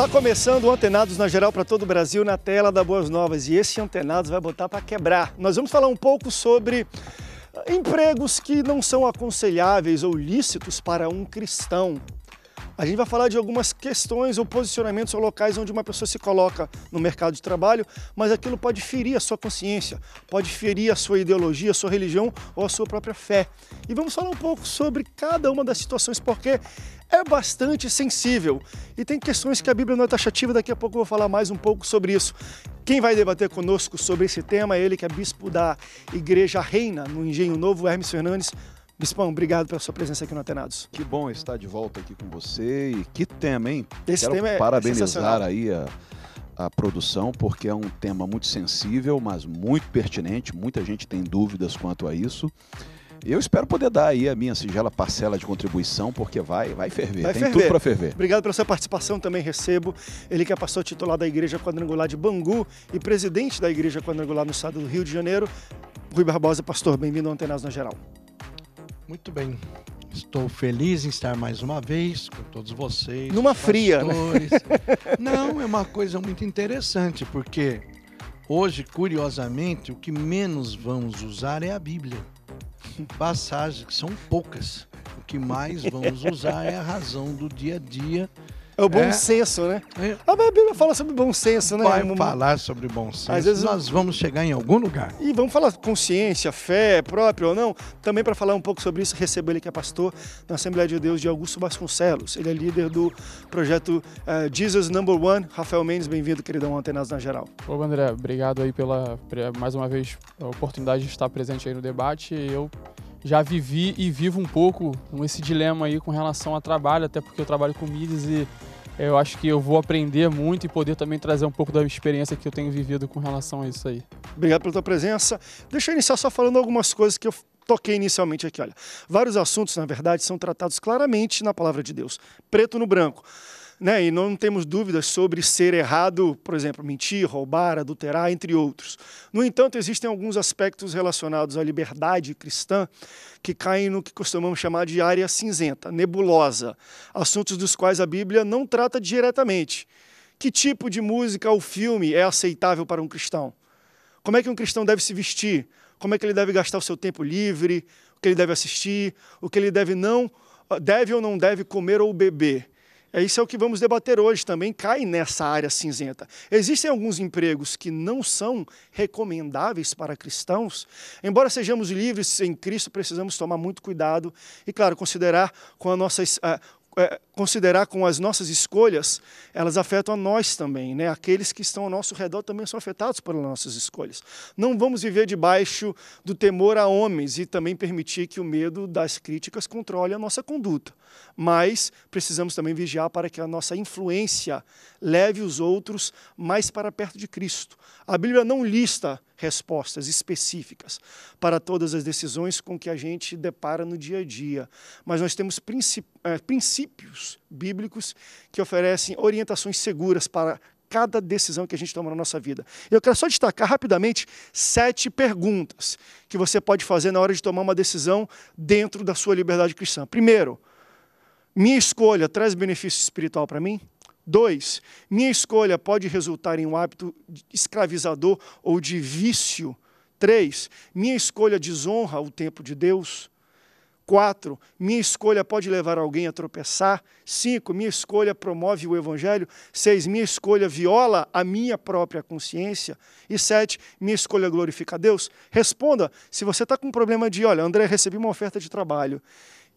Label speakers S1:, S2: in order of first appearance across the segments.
S1: Está começando o Antenados na Geral para todo o Brasil na tela da Boas Novas e esse Antenados vai botar para quebrar. Nós vamos falar um pouco sobre ah, empregos que não são aconselháveis ou lícitos para um cristão. A gente vai falar de algumas questões ou posicionamentos ou locais onde uma pessoa se coloca no mercado de trabalho, mas aquilo pode ferir a sua consciência, pode ferir a sua ideologia, a sua religião ou a sua própria fé. E vamos falar um pouco sobre cada uma das situações, porque é bastante sensível e tem questões que a Bíblia não é taxativa, daqui a pouco eu vou falar mais um pouco sobre isso. Quem vai debater conosco sobre esse tema é ele que é bispo da Igreja Reina no Engenho Novo, Hermes Fernandes. Bispão, obrigado pela sua presença aqui no
S2: Atenados. Que bom estar de volta aqui com você e que tema, hein? Esse Quero tema é parabenizar aí a, a produção, porque é um tema muito sensível, mas muito pertinente. Muita gente tem dúvidas quanto a isso. Eu espero poder dar aí a minha singela parcela de contribuição, porque vai, vai ferver. Vai Tem ferver. tudo para ferver.
S1: Obrigado pela sua participação, também recebo. Ele que é pastor titular da Igreja Quadrangular de Bangu e presidente da Igreja Quadrangular no estado do Rio de Janeiro. Rui Barbosa, pastor, bem-vindo ao Antenas na Geral.
S3: Muito bem. Estou feliz em estar mais uma vez com todos vocês. Numa fria, né? Não, é uma coisa muito interessante, porque hoje, curiosamente, o que menos vamos usar é a Bíblia passagens, que são poucas. O que mais vamos usar é a razão do dia a dia é o bom é. senso, né? É. A Bíblia fala sobre bom senso, né? Vai falar sobre bom senso. Às vezes nós vamos chegar em algum lugar. E
S1: vamos falar consciência, fé própria ou não. Também para falar um pouco sobre isso, recebo ele que é pastor na Assembleia de Deus de Augusto Vasconcelos. Ele é líder do projeto uh, Jesus Number One. Rafael Mendes, bem-vindo, queridão Antenas na Geral.
S4: Ô, André, obrigado aí pela, mais uma vez, a oportunidade de estar presente aí no debate. Eu já vivi e vivo um pouco esse dilema aí com relação a trabalho, até porque eu trabalho com mídias e eu acho que eu vou aprender muito e poder também trazer um pouco da experiência que eu tenho vivido com relação a isso aí.
S1: Obrigado pela tua presença. Deixa eu iniciar só falando algumas coisas que eu toquei inicialmente aqui, olha. Vários assuntos, na verdade, são tratados claramente na palavra de Deus, preto no branco. Né? E não temos dúvidas sobre ser errado, por exemplo, mentir, roubar, adulterar, entre outros. No entanto, existem alguns aspectos relacionados à liberdade cristã que caem no que costumamos chamar de área cinzenta, nebulosa, assuntos dos quais a Bíblia não trata diretamente. Que tipo de música ou filme é aceitável para um cristão? Como é que um cristão deve se vestir? Como é que ele deve gastar o seu tempo livre? O que ele deve assistir? O que ele deve não deve ou não deve comer ou beber? É isso é o que vamos debater hoje também, cai nessa área cinzenta. Existem alguns empregos que não são recomendáveis para cristãos. Embora sejamos livres em Cristo, precisamos tomar muito cuidado e, claro, considerar com a nossa, ah, é, considerar com as nossas escolhas, elas afetam a nós também, né? Aqueles que estão ao nosso redor também são afetados pelas nossas escolhas. Não vamos viver debaixo do temor a homens e também permitir que o medo das críticas controle a nossa conduta. Mas precisamos também vigiar para que a nossa influência leve os outros mais para perto de Cristo. A Bíblia não lista respostas específicas para todas as decisões com que a gente depara no dia a dia, mas nós temos eh, princípios bíblicos que oferecem orientações seguras para cada decisão que a gente toma na nossa vida. Eu quero só destacar rapidamente sete perguntas que você pode fazer na hora de tomar uma decisão dentro da sua liberdade cristã. Primeiro, minha escolha traz benefício espiritual para mim? Dois, minha escolha pode resultar em um hábito escravizador ou de vício. Três, minha escolha desonra o tempo de Deus. 4. Minha escolha pode levar alguém a tropeçar. 5. Minha escolha promove o evangelho. 6. Minha escolha viola a minha própria consciência. E 7. Minha escolha glorifica a Deus. Responda se você está com um problema de: olha, André, recebi uma oferta de trabalho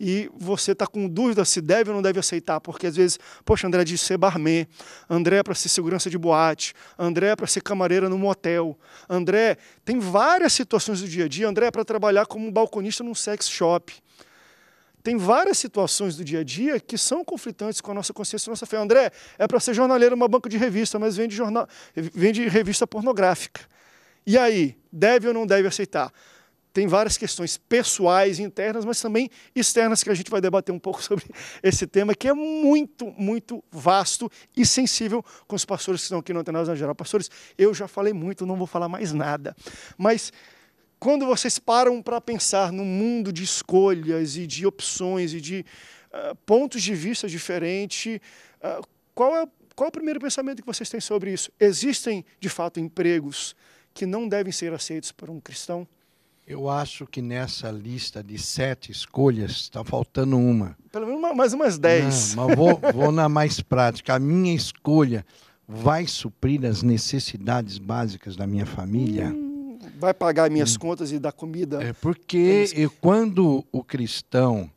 S1: e você está com dúvida se deve ou não deve aceitar, porque às vezes, poxa, André é de ser barman, André é para ser segurança de boate, André é para ser camareira num motel, André tem várias situações do dia a dia, André é para trabalhar como balconista num sex shop. Tem várias situações do dia a dia que são conflitantes com a nossa consciência e nossa fé. André é para ser jornaleiro numa banca de revista, mas vende, jornal, vende revista pornográfica. E aí, deve ou não deve aceitar? tem várias questões pessoais, internas, mas também externas que a gente vai debater um pouco sobre esse tema, que é muito, muito vasto e sensível com os pastores que estão aqui no Antenados na Geral. Pastores, eu já falei muito, não vou falar mais nada. Mas quando vocês param para pensar no mundo de escolhas e de opções e de uh, pontos de vista diferentes, uh, ah, qual, é, qual é o primeiro pensamento que vocês têm sobre isso? Existem, de fato, empregos que não devem ser aceitos por um cristão?
S3: Eu acho que nessa lista de sete escolhas está faltando uma.
S1: Pelo menos uma, mais umas dez. Não, mas vou, vou na
S3: mais prática. A minha escolha vai suprir as necessidades básicas da minha família? Hum,
S1: vai pagar minhas
S3: hum. contas e dar comida? É porque eu, quando o cristão,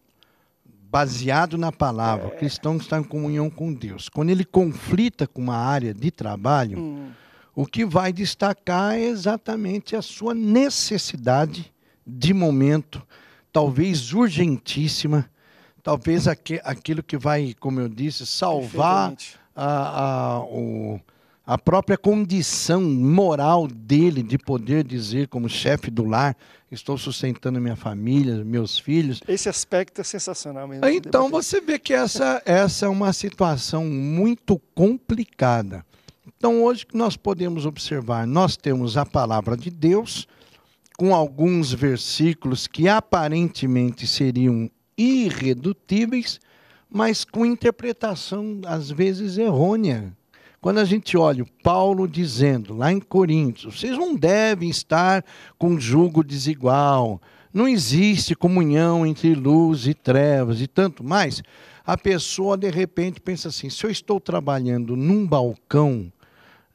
S3: baseado na palavra, é. o cristão está em comunhão com Deus, quando ele conflita com uma área de trabalho. Hum o que vai destacar é exatamente a sua necessidade de momento, talvez urgentíssima, talvez aqu aquilo que vai, como eu disse, salvar a, a, o, a própria condição moral dele de poder dizer, como chefe do lar, estou sustentando minha família, meus filhos.
S1: Esse aspecto é sensacional mesmo. Então você
S3: vê que essa, essa é uma situação muito complicada. Então, hoje que nós podemos observar, nós temos a palavra de Deus, com alguns versículos que aparentemente seriam irredutíveis, mas com interpretação às vezes errônea. Quando a gente olha Paulo dizendo lá em Coríntios, vocês não devem estar com julgo desigual, não existe comunhão entre luz e trevas e tanto mais, a pessoa de repente pensa assim: se eu estou trabalhando num balcão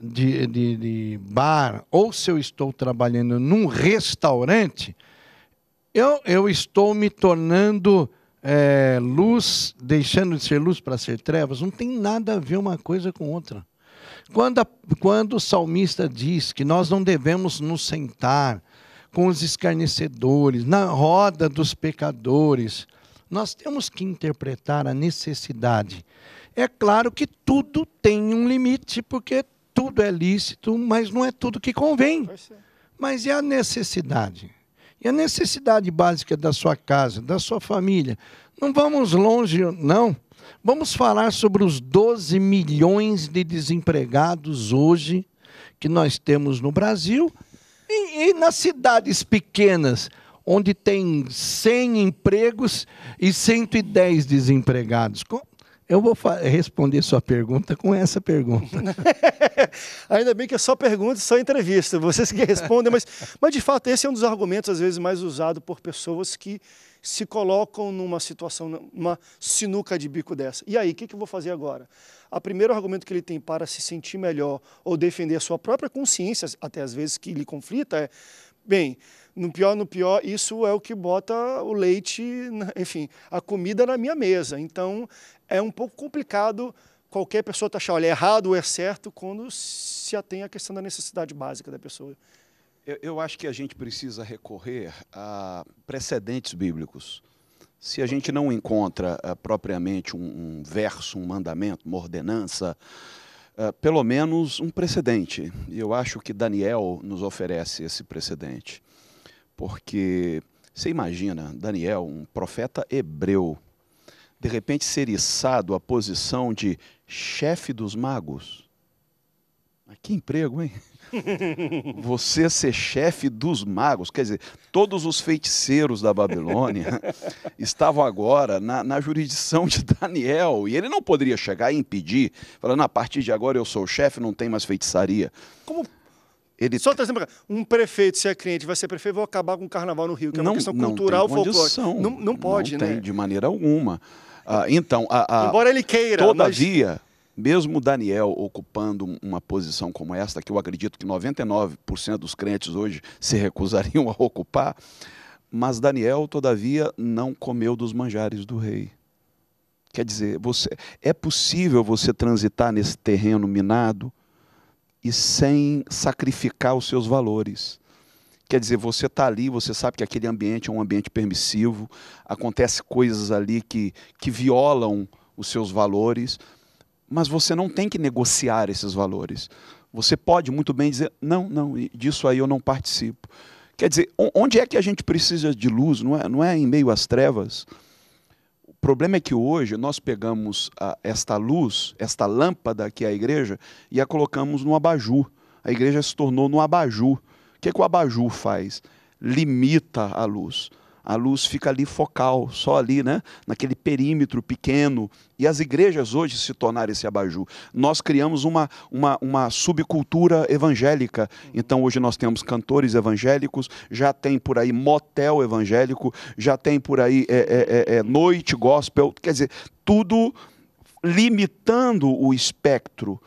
S3: de, de, de bar ou se eu estou trabalhando num restaurante, eu, eu estou me tornando é, luz, deixando de ser luz para ser trevas. Não tem nada a ver uma coisa com outra. Quando, a, quando o salmista diz que nós não devemos nos sentar com os escarnecedores, na roda dos pecadores, nós temos que interpretar a necessidade. É claro que tudo tem um limite, porque tudo é lícito, mas não é tudo que convém. É. Mas é a necessidade. E a necessidade básica da sua casa, da sua família. Não vamos longe, não. Vamos falar sobre os 12 milhões de desempregados hoje que nós temos no Brasil e, e nas cidades pequenas, onde tem 100 empregos e 110 desempregados. Eu vou responder sua pergunta com essa pergunta.
S1: Ainda bem que é só pergunta e só entrevista. Vocês que respondem, mas, mas de fato esse é um dos argumentos às vezes mais usado por pessoas que se colocam numa situação, numa sinuca de bico dessa. E aí, o que, que eu vou fazer agora? O primeiro argumento que ele tem para se sentir melhor ou defender a sua própria consciência, até às vezes que lhe conflita, é: bem, no pior, no pior, isso é o que bota o leite, enfim, a comida na minha mesa. Então, é um pouco complicado qualquer pessoa tá achar, olha, é errado ou é certo, quando se atém à questão da necessidade básica da pessoa.
S2: Eu, eu acho que a gente precisa recorrer a precedentes bíblicos. Se a gente não encontra uh, propriamente um, um, verso, um mandamento, uma ordenança, uh, pelo menos um precedente. E eu acho que Daniel nos oferece esse precedente. Porque você imagina, Daniel, um profeta hebreu, de repente ser içado à posição de chefe dos magos. que emprego, hein? Você ser chefe dos magos, quer dizer, todos os feiticeiros da Babilônia estavam agora na, na, jurisdição de Daniel e ele não poderia chegar e impedir, falando: a partir de agora eu sou o chefe, não tem mais feitiçaria. Como ele... Só trazendo pra cá. Um prefeito, se é cliente, vai ser prefeito,
S1: vou acabar com o carnaval no Rio, que é uma questão não cultural, folclórica. Não, não pode, não né? Não tem,
S2: de maneira alguma. Ah, então, a, a, Embora ele queira. Todavia, mas... mesmo Daniel ocupando uma posição como esta, que eu acredito que 99% dos crentes hoje se recusariam a ocupar, mas Daniel, todavia, não comeu dos manjares do rei. Quer dizer, você, é possível você transitar nesse terreno minado? e sem sacrificar os seus valores. Quer dizer, você está ali, você sabe que aquele ambiente é um ambiente permissivo, acontece coisas ali que, que violam os seus valores, mas você não tem que negociar esses valores. Você pode muito bem dizer: não, não, disso aí eu não participo. Quer dizer, onde é que a gente precisa de luz? Não é, não é em meio às trevas? problema é que hoje nós pegamos a, ah, esta luz, esta lâmpada que é a igreja, e a colocamos no abajur. A igreja se tornou no abajur. O que, é que o abajur faz? Limita a luz a luz fica ali focal, só ali, né? naquele perímetro pequeno. E as igrejas hoje se tornaram esse abajur. Nós criamos uma, uma, uma subcultura evangélica. Então hoje nós temos cantores evangélicos, já tem por aí motel evangélico, já tem por aí é, é, é, é noite gospel. Quer dizer, tudo limitando o espectro.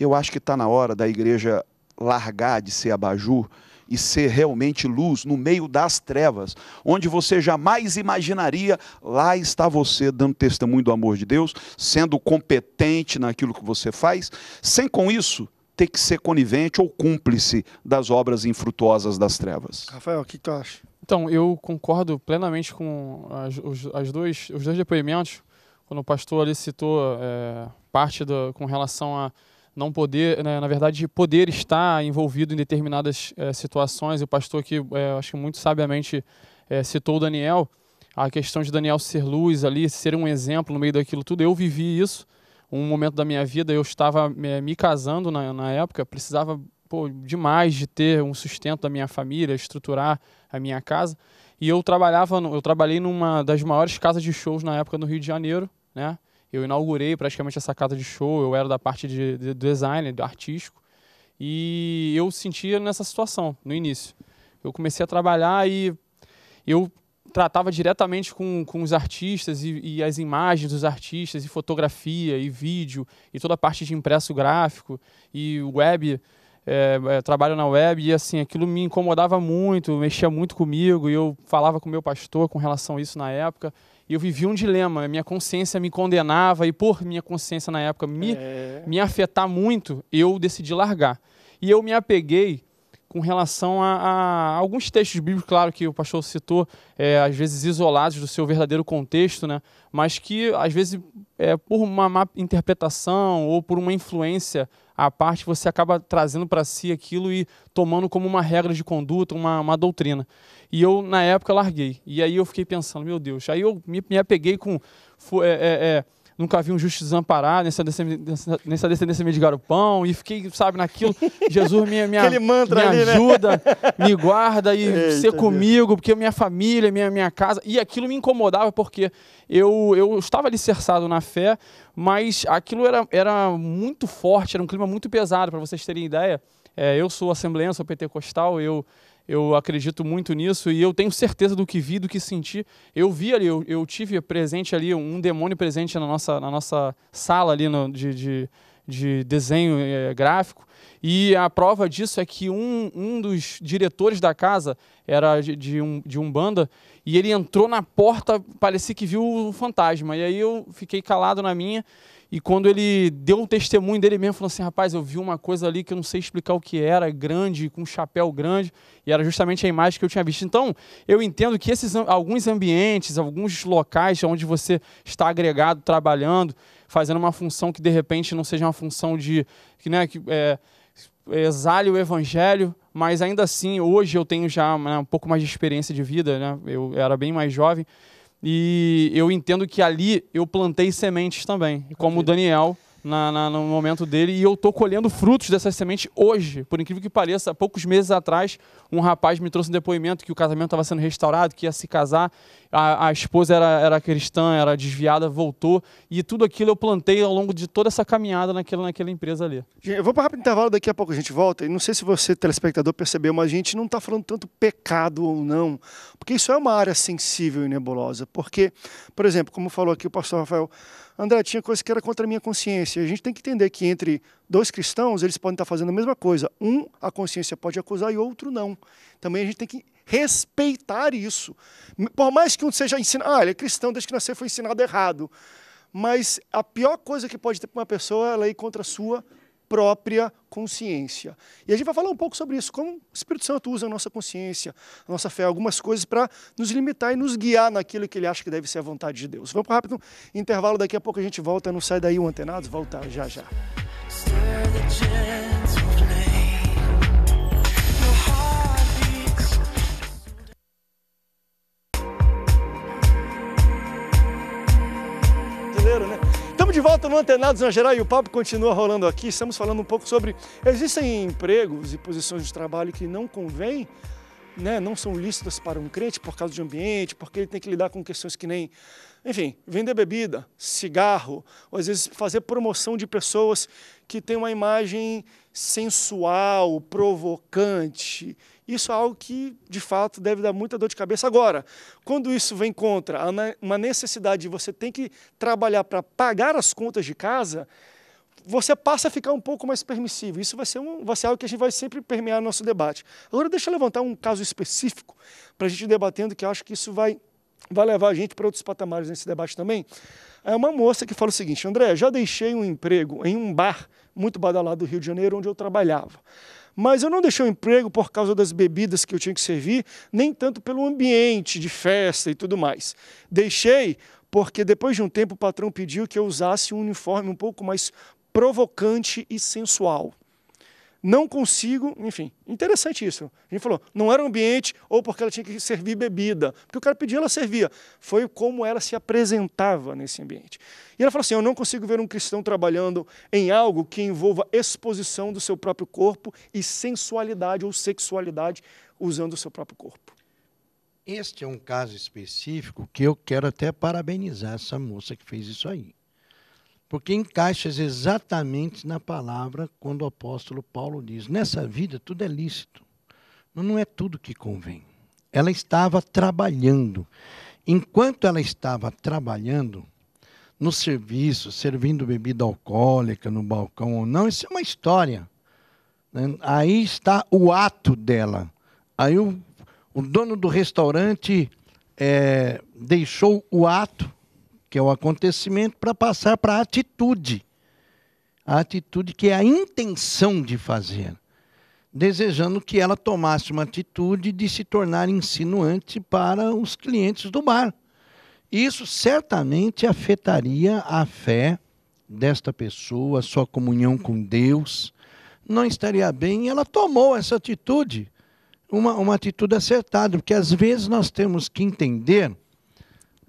S2: Eu acho que está na hora da igreja largar de ser abajur e ser realmente luz no meio das trevas, onde você jamais imaginaria, lá está você dando testemunho do amor de Deus, sendo competente naquilo que você faz, sem com isso ter que ser conivente ou cúmplice das obras infrutuosas das trevas.
S4: Rafael, o que tu acha? Então, eu concordo plenamente com as, os, as dois, os dois depoimentos, quando o pastor ali citou é, parte do, com relação a não poder, né, na verdade, poder estar envolvido em determinadas é, situações. o pastor aqui, é, acho que muito sabiamente, é, citou Daniel, a questão de Daniel ser luz ali, ser um exemplo no meio daquilo tudo. Eu vivi isso, um momento da minha vida, eu estava me casando na, na época, precisava pô, demais de ter um sustento da minha família, estruturar a minha casa. E eu trabalhava, eu trabalhei numa das maiores casas de shows na época no Rio de Janeiro, né? Eu inaugurei praticamente essa casa de show, eu era da parte de, de design, do artístico, e eu sentia nessa situação no início. Eu comecei a trabalhar e eu tratava diretamente com, com os artistas e, e, as imagens dos artistas, e fotografia, e vídeo, e toda a parte de impresso gráfico, e web, é, é trabalho na web, e assim, aquilo me incomodava muito, mexia muito comigo, e eu falava com meu pastor com relação a isso na época, e eu vivi um dilema, minha consciência me condenava e por minha consciência na época me, é. me afetar muito, eu decidi largar. E eu me apeguei com relação a, a, alguns textos bíblicos, claro que o pastor citou, é, às vezes isolados do seu verdadeiro contexto, né? mas que às vezes é, por uma má interpretação ou por uma influência à parte, você acaba trazendo para si aquilo e tomando como uma regra de conduta, uma, uma doutrina. E eu, na época, larguei. E aí eu fiquei pensando, meu Deus. Aí eu me, me apeguei com. Foi, é, é, é nunca vi um justo desamparado, nessa descendência, nessa descendência meio de garupão, e fiquei, sabe, naquilo, Jesus me, me, me ali, né? ajuda, né? me guarda e Eita é, ser comigo, porque minha família, minha, minha casa, e aquilo me incomodava porque eu, eu estava alicerçado na fé, mas aquilo era, era muito forte, era um clima muito pesado, para vocês terem ideia, é, eu sou assembleia, sou pentecostal, eu eu acredito muito nisso e eu tenho certeza do que vi, do que senti. Eu vi ali, eu, eu tive presente ali, um demônio presente na nossa, na nossa sala ali no, de, de, de, desenho é, gráfico. E a prova disso é que um, um dos diretores da casa era de, de, um, de um banda e ele entrou na porta, parecia que viu um fantasma. E aí eu fiquei calado na minha e quando ele deu um testemunho dele mesmo, falou assim: rapaz, eu vi uma coisa ali que eu não sei explicar o que era, grande, com um chapéu grande, e era justamente a imagem que eu tinha visto. Então, eu entendo que esses alguns ambientes, alguns locais onde você está agregado, trabalhando, fazendo uma função que de repente não seja uma função de. que, né, que é, exale o evangelho, mas ainda assim, hoje eu tenho já né, um pouco mais de experiência de vida, né, eu era bem mais jovem. E eu entendo que ali eu plantei sementes também. Como o Daniel, na, na, no momento dele e eu estou colhendo frutos dessa semente hoje. Por incrível que pareça, há poucos meses atrás, um rapaz me trouxe um depoimento que o casamento estava sendo restaurado, que ia se casar, a, a, esposa era, era cristã, era desviada, voltou e tudo aquilo eu plantei ao longo de toda essa caminhada naquela, naquela empresa ali. Eu vou para rápido
S1: intervalo, daqui a pouco a gente volta e não sei se você, telespectador, percebeu, mas a gente não está falando tanto pecado ou não, porque isso é uma área sensível e nebulosa, porque, por exemplo, como falou aqui o pastor Rafael, André, tinha coisa que era contra a minha consciência. A gente tem que entender que entre dois cristãos, eles podem estar fazendo a mesma coisa. Um, a consciência pode acusar e outro não. Também a gente tem que respeitar isso. Por mais que um seja ensinado, ah, ele é cristão desde que nasceu foi ensinado errado. Mas a pior coisa que pode ter para uma pessoa é ela ir contra a sua própria consciência. E a gente vai falar um pouco sobre isso, como o Espírito Santo usa a nossa consciência, a nossa fé, algumas coisas para nos limitar e nos guiar naquilo que ele acha que deve ser a vontade de Deus. Vamos para um rápido intervalo, daqui a pouco a gente volta, não sai daí o Antenados, Voltar já já. Entenderam, né? de volta no Antenados na Geral e o papo continua rolando aqui. Estamos falando um pouco sobre existem empregos e posições de trabalho que não convêm, né, não são lícitas para um crente por causa de ambiente, porque ele tem que lidar com questões que nem, enfim, vender bebida, cigarro, ou às vezes fazer promoção de pessoas que têm uma imagem sensual, provocante. Isso é algo que, de fato, deve dar muita dor de cabeça. Agora, quando isso vem contra uma necessidade de você tem que trabalhar para pagar as contas de casa, você passa a ficar um pouco mais permissivo. Isso vai ser, um, vai ser algo que a gente vai sempre permear no nosso debate. Agora, deixa eu levantar um caso específico para a gente debatendo, que eu acho que isso vai vai levar a gente para outros patamares nesse debate também. É uma moça que fala o seguinte: André, já deixei um emprego em um bar muito badalado do Rio de Janeiro, onde eu trabalhava. Mas eu não deixei o emprego por causa das bebidas que eu tinha que servir, nem tanto pelo ambiente de festa e tudo mais. Deixei porque depois de um tempo o patrão pediu que eu usasse um uniforme um pouco mais provocante e sensual não consigo, enfim, interessante isso. A gente falou, não era um ambiente ou porque ela tinha que servir bebida, porque o cara pedia, ela servia. Foi como ela se apresentava nesse ambiente. E ela falou assim: eu não consigo ver um cristão trabalhando em algo que envolva exposição do seu próprio corpo e sensualidade ou sexualidade usando o seu próprio corpo.
S3: Este é um caso específico que eu quero até parabenizar essa moça que fez isso aí porque encaixas exatamente na palavra quando o apóstolo Paulo diz: nessa vida tudo é lícito, mas não é tudo que convém. Ela estava trabalhando. Enquanto ela estava trabalhando, no serviço, servindo bebida alcoólica no balcão ou não, isso é uma história. Né? Aí está o ato dela. Aí o, o dono do restaurante é, deixou o ato que é o acontecimento, para passar para a atitude. A atitude que é a intenção de fazer, desejando que ela tomasse uma atitude de se tornar insinuante para os clientes do bar. Isso certamente afetaria a fé desta pessoa, sua comunhão com Deus, não estaria bem. E ela tomou essa atitude, uma, uma atitude acertada, porque às vezes nós temos que entender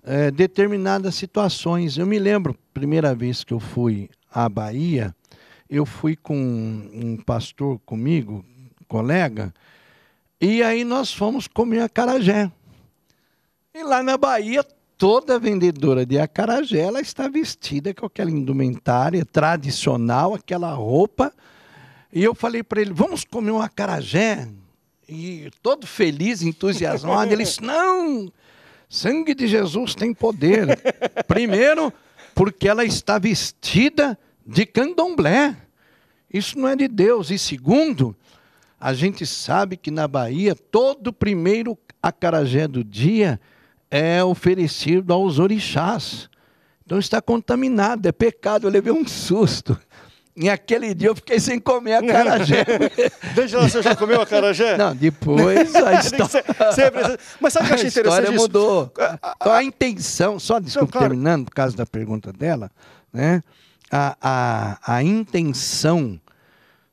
S3: é, determinadas situações. Eu me lembro, primeira vez que eu fui à Bahia, eu fui com um pastor comigo, colega, e aí nós fomos comer acarajé. E lá na Bahia, toda vendedora de acarajé, ela está vestida com aquela indumentária tradicional, aquela roupa. E eu falei para ele, vamos comer um acarajé? E todo feliz, entusiasmado, ele disse, não, Sangue de Jesus tem poder. Primeiro, porque ela está vestida de candomblé. Isso não é de Deus. E segundo, a gente sabe que na Bahia, todo primeiro acarajé do dia é oferecido aos orixás. Então está contaminado, é pecado. Eu levei um susto. E aquele dia eu fiquei sem comer a carajé. Desde lá você já comeu a carajé? Não, depois a história... sempre... Mas sabe o que eu achei interessante A história mudou. Então a intenção, só desculpa, claro. terminando, por causa da pergunta dela, né? a, a, a intenção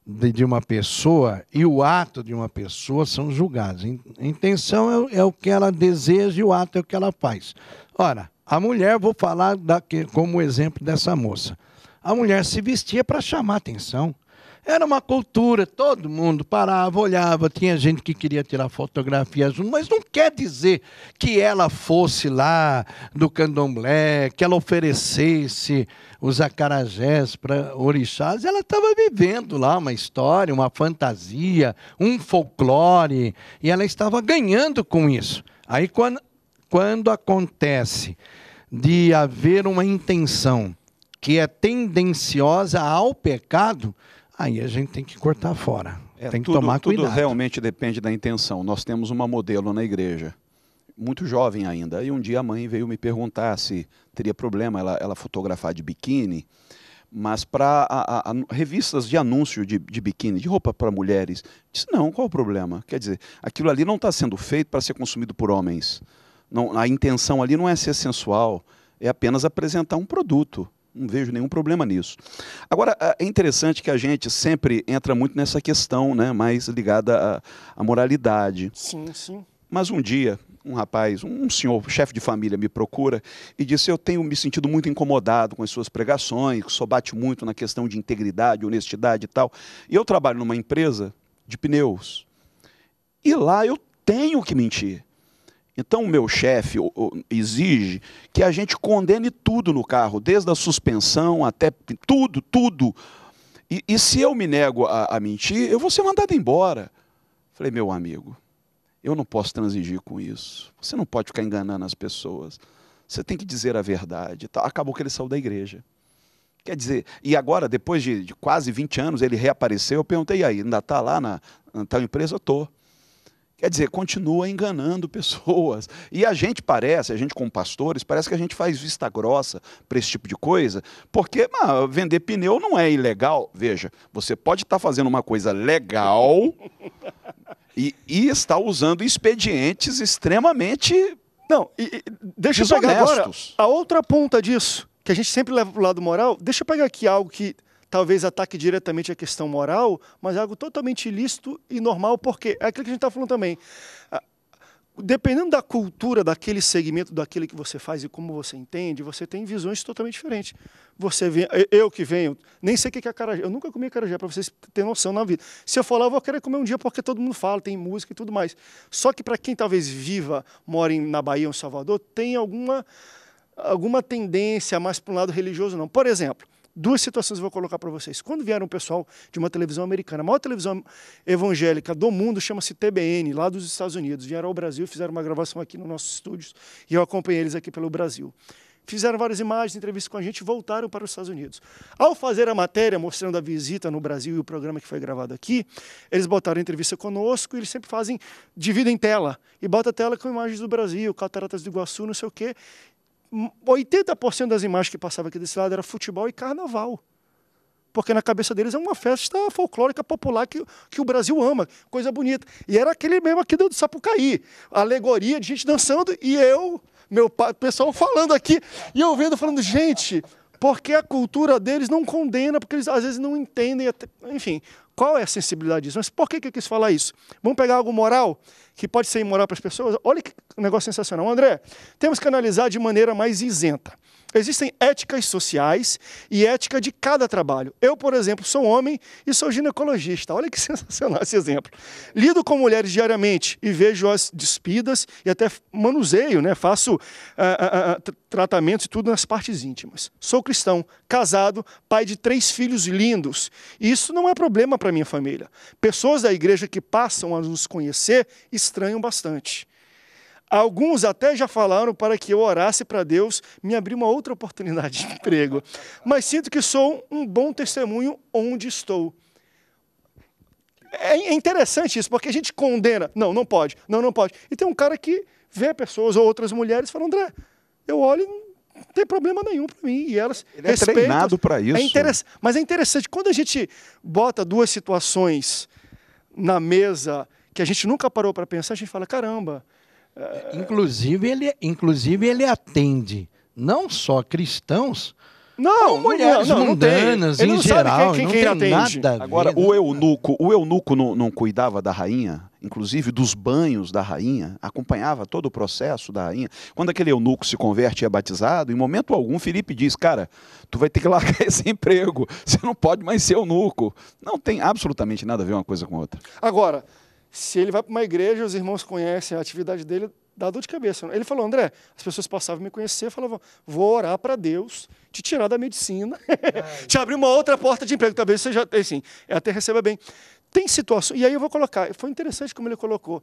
S3: de, de, uma pessoa e o ato de uma pessoa são julgados. A intenção é, é, o que ela deseja e o ato é o que ela faz. Ora, a mulher, vou falar da, como exemplo dessa moça a mulher se vestia para chamar atenção. Era uma cultura, todo mundo parava, olhava, tinha gente que queria tirar fotografias junto, mas não quer dizer que ela fosse lá do candomblé, que ela oferecesse os acarajés para orixás. Ela estava vivendo lá uma história, uma fantasia, um folclore, e ela estava ganhando com isso. Aí, quando, quando acontece de haver uma intenção que é tendenciosa ao pecado, aí a gente tem que cortar fora. É, tem que tudo, tomar cuidado. Tudo
S2: realmente depende da intenção. Nós temos uma modelo na igreja, muito jovem ainda. E um dia a mãe veio me perguntar se teria problema ela, ela fotografar de biquíni, mas para revistas de anúncio de, de biquíni, de roupa para mulheres. Disse, não, qual o problema? Quer dizer, aquilo ali não está sendo feito para ser consumido por homens. Não, a intenção ali não é ser sensual, é apenas apresentar um produto não vejo nenhum problema nisso. Agora, ah, é interessante que a gente sempre entra muito nessa questão né, mais ligada à, à moralidade. Sim, sim. Mas um dia, um rapaz, um senhor, chefe de família, me procura e disse: Eu tenho me sentido muito incomodado com as suas pregações, que só bate muito na questão de integridade, honestidade e tal. E eu trabalho numa empresa de pneus. E lá eu tenho que mentir. Então, o meu chefe exige que a gente condene tudo no carro, desde a suspensão até tudo, tudo. E, e se eu me nego a, a mentir, eu vou ser mandado embora. Falei, meu amigo, eu não posso transigir com isso. Você não pode ficar enganando as pessoas. Você tem que dizer a verdade. Tá? Acabou que ele saiu da igreja. Quer dizer, e agora, depois de, de quase 20 anos, ele reapareceu. Eu perguntei, e aí, ainda está lá na, na tal empresa? Eu estou. Quer dizer, continua enganando pessoas. E a gente parece, a gente como pastores, parece que a gente faz vista grossa para esse tipo de coisa, porque vender pneu não é ilegal. Veja, você pode estar tá fazendo uma coisa legal e, e está usando expedientes extremamente. Não, e, e, deixa eu pegar agora a outra ponta disso, que
S1: a gente sempre leva para o lado moral. Deixa eu pegar aqui algo que talvez ataque diretamente a questão moral, mas é algo totalmente lícito e normal, porque é aquilo que a gente está falando também. Dependendo da cultura, daquele segmento, daquilo que você faz e como você entende, você tem visões totalmente diferentes. Você vem, eu que venho, nem sei o que é carajé. eu nunca comi carajé para vocês terem noção na vida. Se eu falava, eu vou querer comer um dia porque todo mundo fala, tem música e tudo mais. Só que para quem talvez viva, mora em, na Bahia ou em Salvador, tem alguma, alguma tendência mais para um lado religioso, não. Por exemplo, duas situações eu vou colocar para vocês. Quando vieram um pessoal de uma televisão americana, a maior televisão evangélica do mundo chama-se TBN, lá dos Estados Unidos, vieram ao Brasil, fizeram uma gravação aqui nos nossos estúdios e eu acompanhei eles aqui pelo Brasil fizeram várias imagens, entrevistas com a gente, voltaram para os Estados Unidos. Ao fazer a matéria mostrando a visita no Brasil e o programa que foi gravado aqui, eles botaram entrevista conosco e eles sempre fazem, dividem tela, e bota tela com imagens do Brasil, cataratas do Iguaçu, não sei o quê, 80% das imagens que passavam aqui desse lado era futebol e carnaval. Porque na cabeça deles é uma festa folclórica popular que, que o Brasil ama, coisa bonita. E era aquele mesmo aqui do Sapucaí. Alegoria de gente dançando e eu, meu pai, o pessoal falando aqui, e eu vendo, falando, gente, porque a cultura deles não condena, porque eles às vezes não entendem, enfim, qual é a sensibilidade disso. Mas por que, que eu quis falar isso? Vamos pegar algo moral, que pode ser imoral para as pessoas? Olha que negócio sensacional. André, temos que analisar de maneira mais isenta. Existem éticas sociais e ética de cada trabalho. Eu, por exemplo, sou homem e sou ginecologista. Olha que sensacional esse exemplo. Lido com mulheres diariamente e vejo-as despidas e até manuseio, né? faço ah, ah, ah, tratamentos e tudo nas partes íntimas. Sou cristão, casado, pai de três filhos lindos. E isso não é problema para minha família. Pessoas da igreja que passam a nos conhecer estranham bastante. Alguns até já falaram para que eu orasse para Deus me abrir uma outra oportunidade de emprego. Mas sinto que sou um bom testemunho onde estou. É, é interessante isso, porque a gente condena. Não, não pode. Não, não pode. E tem um cara que vê pessoas ou outras mulheres e fala: André, eu olho e não tem problema nenhum para mim. E elas Ele é treinado para é isso. É Mas é interessante, quando a gente bota duas situações na mesa que a gente nunca parou para pensar, a gente fala: caramba,
S3: é, inclusive ele, inclusive, ele atende não só cristãos, não, mulheres não, mundanas, não tem. em geral, quem, quem não tem atende. nada Agora, ver, o eunuco,
S2: o eunuco não, não, cuidava da rainha, inclusive dos banhos da rainha, acompanhava todo o processo da rainha. Quando aquele eunuco se converte e é batizado, em momento algum, Felipe diz, cara, tu vai ter que largar esse emprego, você não pode mais ser eunuco. Não tem absolutamente nada a ver uma coisa com outra.
S1: Agora, se ele vai para uma igreja, os irmãos conhecem a atividade dele, dá dor de cabeça. Ele falou, André, as pessoas passavam a me conhecer, falavam, vou orar para Deus, te tirar da medicina, te abrir uma outra porta de emprego, talvez você já, assim, até receba bem. Tem situações, e aí eu vou colocar, foi interessante como ele colocou,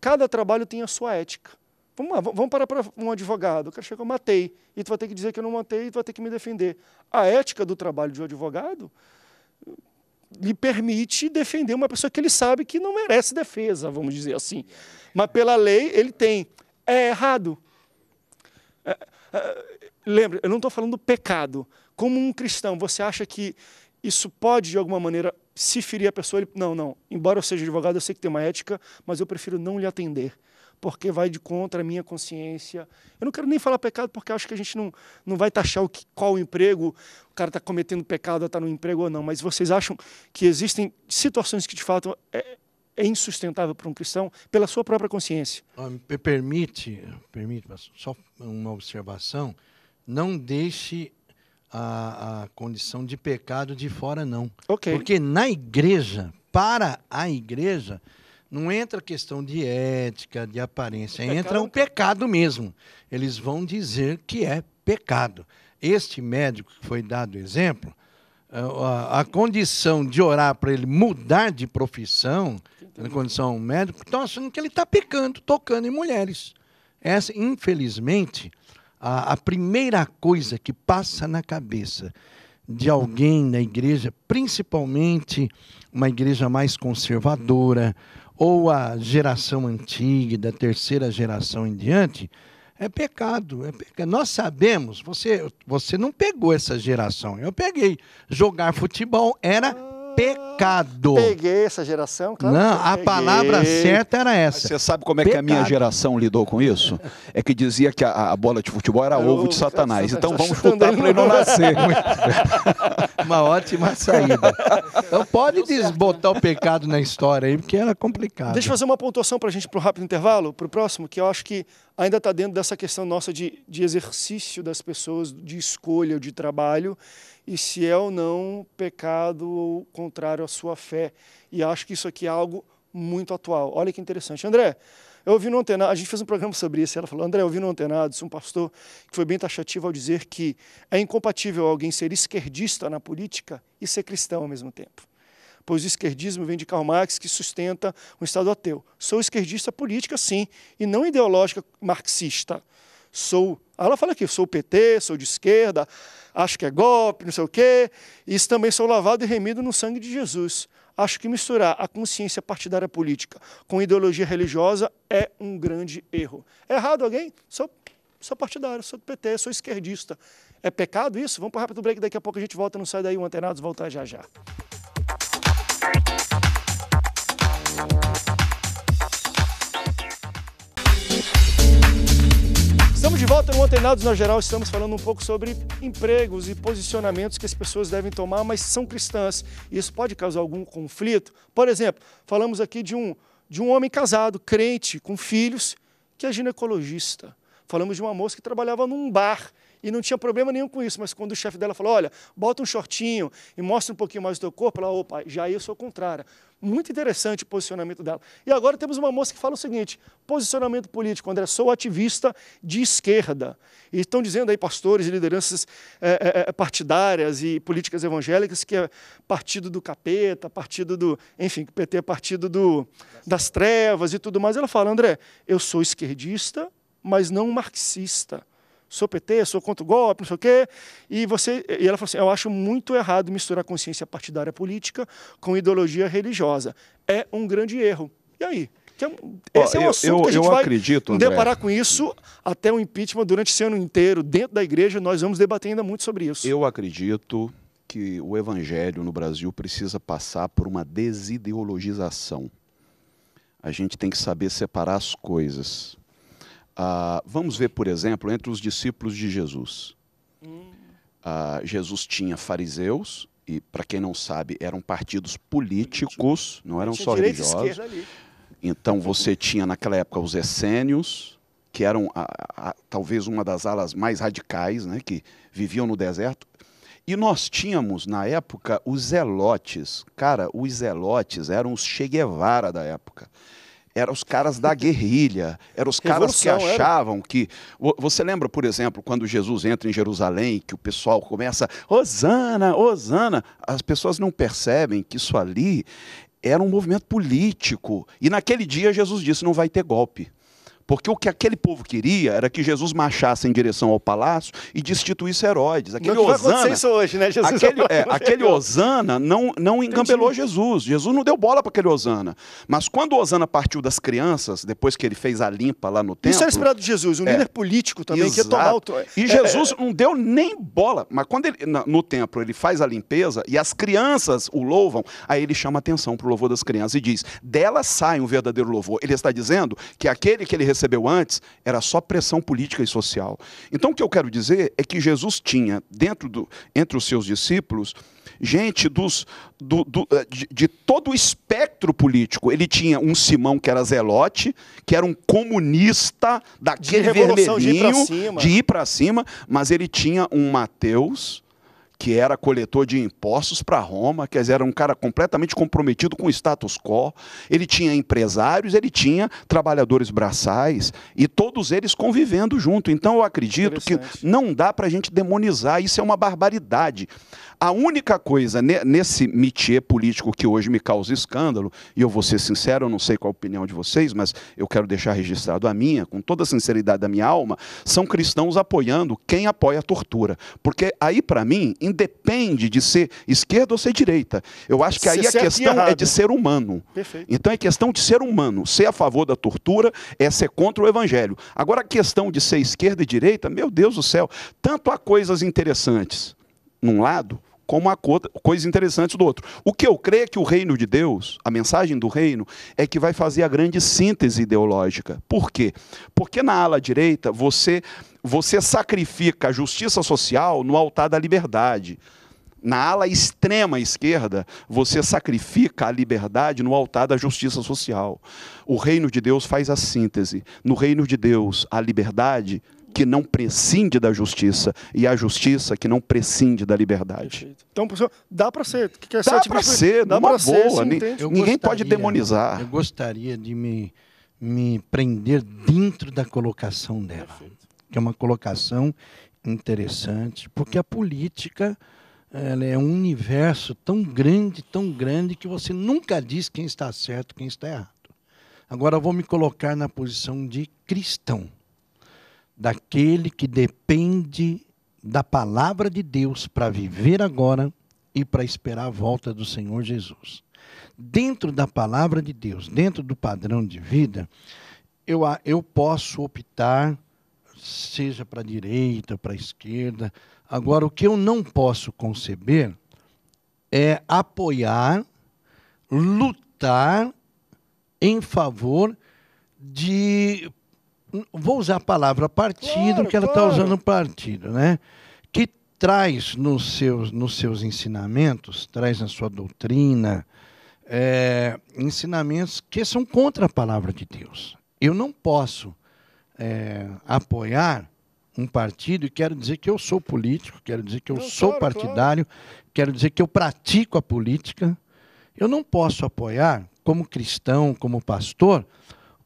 S1: cada trabalho tem a sua ética. Vamos lá, vamos parar para um advogado, o cara chega, eu matei, e tu vai ter que dizer que eu não matei, e tu vai ter que me defender. A ética do trabalho de um advogado lhe permite defender uma pessoa que ele sabe que não merece defesa, vamos dizer assim. Mas pela lei ele tem. É errado. É, é, lembra, eu não estou falando do pecado. Como um cristão, você acha que isso pode, de alguma maneira, se ferir a pessoa? Ele, não, não. Embora eu seja advogado, eu sei que tem uma ética, mas eu prefiro não lhe atender porque vai de contra a minha consciência. Eu não quero nem falar pecado, porque acho que a gente não, não vai taxar o que, qual o emprego, o cara está cometendo pecado, está no emprego ou não. Mas vocês acham que existem situações que, de fato, é, é insustentável para um cristão pela sua própria consciência? Ah,
S3: permite, permite, só uma observação. Não deixe a, a, condição de pecado de fora, não. Okay. Porque na igreja, para a igreja, não entra questão de ética, de aparência, é entra é um pecado mesmo. Eles vão dizer que é pecado. Este médico que foi dado exemplo, eh, a, a condição de orar para ele mudar de profissão, na condição médico, estão achando que ele está pecando, tocando em mulheres. Essa, infelizmente, a, a primeira coisa que passa na cabeça de alguém na igreja, principalmente uma igreja mais conservadora, ou a geração antiga, da terceira geração em diante, é pecado, é pecado. Nós sabemos, você, você não pegou essa geração. Eu peguei. Jogar futebol era pecado.
S1: Peguei essa geração, claro. Não, a palavra
S3: certa era essa. Mas você sabe como é pecado. que a minha geração
S2: lidou com isso? É que dizia que a, a bola de futebol era ovo de Satanás. Então vamos chutar para ele não
S1: nascer.
S3: Uma ótima
S2: saída. Então pode
S3: desbotar o pecado na história aí, porque era complicado.
S1: Deixa eu fazer uma pontuação para a gente para o rápido intervalo, para o próximo, que eu acho que ainda está dentro dessa questão nossa de, de exercício das pessoas, de escolha, de trabalho, e se é ou não pecado ou contrário à sua fé. E acho que isso aqui é algo muito atual. Olha que interessante. André, eu ouvi no antenado, a gente fez um programa sobre isso, e ela falou, André, eu ouvi no antenado é um pastor que foi bem taxativo ao dizer que é incompatível alguém ser esquerdista na política e ser cristão ao mesmo tempo pois o esquerdismo vem de Karl Marx, que sustenta um Estado ateu. Sou esquerdista política, sim, e não ideológica marxista. Sou, ah, ela fala aqui, sou PT, sou de esquerda, acho que é golpe, não sei o quê, e também sou lavado e remido no sangue de Jesus. Acho que misturar a consciência partidária política com ideologia religiosa é um grande erro. É errado alguém? Sou, sou partidário, sou do PT, sou esquerdista. É pecado isso? Vamos para o rápido break, daqui a pouco a gente volta, não sai daí, o Antenados volta já já. Estamos de volta no Ontem na Geral, estamos falando um pouco sobre empregos e posicionamentos que as pessoas devem tomar, mas são cristãs. Isso pode causar algum conflito. Por exemplo, falamos aqui de um, de um homem casado, crente, com filhos, que é ginecologista. Falamos de uma moça que trabalhava num bar e não tinha problema nenhum com isso, mas quando o chefe dela falou, olha, bota um shortinho e mostra um pouquinho mais do teu corpo, ela, opa, já eu sou contrária. Muito interessante o posicionamento dela. E agora temos uma moça que fala o seguinte, posicionamento político, André, sou ativista de esquerda. E estão dizendo aí pastores e lideranças é, é, partidárias e políticas evangélicas que é partido do capeta, partido do, enfim, que PT é partido do, das trevas e tudo mais. Ela fala, André, eu sou esquerdista, mas não marxista sou PT, sou contra o golpe, não sei o quê. E, você, e ela falou assim: eu acho muito errado misturar consciência partidária política com ideologia religiosa. É um grande erro. E aí? É esse é um assunto eu, que a gente eu vai acredito, André. deparar
S2: com isso até o impeachment durante esse ano inteiro. Dentro da igreja, nós vamos debater ainda muito sobre isso. Eu acredito que o evangelho no Brasil precisa passar por uma desideologização. A gente tem que saber separar as coisas. Ah, vamos ver, por exemplo, entre os discípulos de Jesus. Ah, Jesus tinha fariseus, e para quem não sabe, eram partidos políticos, não eram só religiosos. Então você tinha naquela época os essênios, que eram a, a, talvez uma das alas mais radicais, né, que viviam no deserto. E nós tínhamos, na época, os zelotes. Cara, os zelotes eram os Che Guevara da época eram os caras da guerrilha, eram os caras Revolução, é. que achavam era. que. Você lembra, por exemplo, quando Jesus entra em Jerusalém, que o pessoal começa, Osana, Osana. As pessoas não percebem que isso ali era um movimento político. E naquele dia Jesus disse: não vai ter golpe. Porque o que aquele povo queria era que Jesus marchasse em direção ao palácio e destituísse Herodes. Aquele não Osana, isso hoje, né? Jesus aquele, é, é aquele Osana não, não engambelou Jesus. Jesus não deu bola para aquele Osana. Mas quando o Osana partiu das crianças, depois que ele fez a limpa lá no é templo... Isso era esperado de Jesus, um é, líder político também, exato. que ia tomar o... E é, Jesus é, não deu nem bola. Mas quando ele, no, no templo ele faz a limpeza e as crianças o louvam, aí ele chama atenção para o louvor das crianças e diz, dela sai um verdadeiro louvor. Ele está dizendo que aquele que ele recebeu recebeu antes era só pressão política e social. Então, o que eu quero dizer é que Jesus tinha, dentro do, entre os seus discípulos, gente dos, do, do, eh, de, de, todo o espectro político. Ele tinha um Simão que era zelote, que era um comunista daquele de vermelhinho, de ir para cima, mas ele tinha um Mateus que era coletor de impostos para Roma, quer dizer, era um cara completamente comprometido com o status quo. Ele tinha empresários, ele tinha trabalhadores braçais e todos eles convivendo junto. Então eu acredito que não dá para a gente demonizar, isso é uma barbaridade. A única coisa nesse métier político que hoje me causa escândalo, e eu vou ser sincero, eu não sei qual a opinião de vocês, mas eu quero deixar registrado a minha, com toda a sinceridade da minha alma, são cristãos apoiando quem apoia a tortura. Porque aí, para mim, independe de ser esquerda ou ser direita. Eu acho que aí a questão é de ser humano. Perfeito. Então é questão de ser humano. Ser a favor da tortura é ser contra o evangelho. Agora a questão de ser esquerda e direita, meu Deus do céu, tanto há coisas interessantes num lado como uma coisa interessante do outro. O que eu creio é que o reino de Deus, a mensagem do reino, é que vai fazer a grande síntese ideológica. Por quê? Porque na ala direita você, você sacrifica a justiça social no altar da liberdade. Na ala extrema esquerda, você sacrifica a liberdade no altar da justiça social. O reino de Deus faz a síntese. No reino de Deus, a liberdade que não prescinde da justiça e a justiça que não prescinde da liberdade.
S1: Então, professor, dá para ser. Que é dá para ser, dá uma boa. Ser, ninguém pode demonizar. Eu
S3: gostaria de me, me prender dentro da colocação dela, Perfeito. que é uma colocação interessante, porque a política ela é um universo tão grande, tão grande, que você nunca diz quem está certo, quem está errado. Agora vou me colocar na posição de cristão daquele que depende da palavra de Deus para viver agora e para esperar a volta do Senhor Jesus. Dentro da palavra de Deus, dentro do padrão de vida, eu, eu posso optar, seja para a direita, para a esquerda. Agora, o que eu não posso conceber é apoiar, lutar em favor de vou usar a palavra partido, claro, que ela está claro. usando partido, né? Que traz nos seus, nos seus ensinamentos, traz na sua doutrina, é, ensinamentos que são contra a palavra de Deus. Eu não posso é, apoiar um partido e quero dizer que eu sou político, quero dizer que eu sou claro, partidário, quero dizer que eu pratico a política. Eu não posso apoiar, como cristão, como pastor,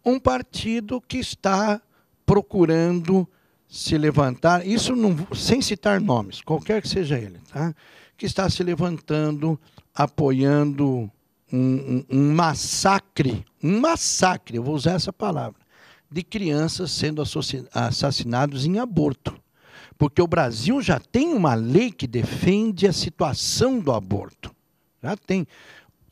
S3: um partido que está procurando se levantar, isso não, sem citar nomes, qualquer que seja ele, tá? que está se levantando, apoiando um, um, um massacre, um massacre, eu vou usar essa palavra, de crianças sendo assassinados em aborto. Porque o Brasil já tem uma lei que defende a situação do aborto. Já tem.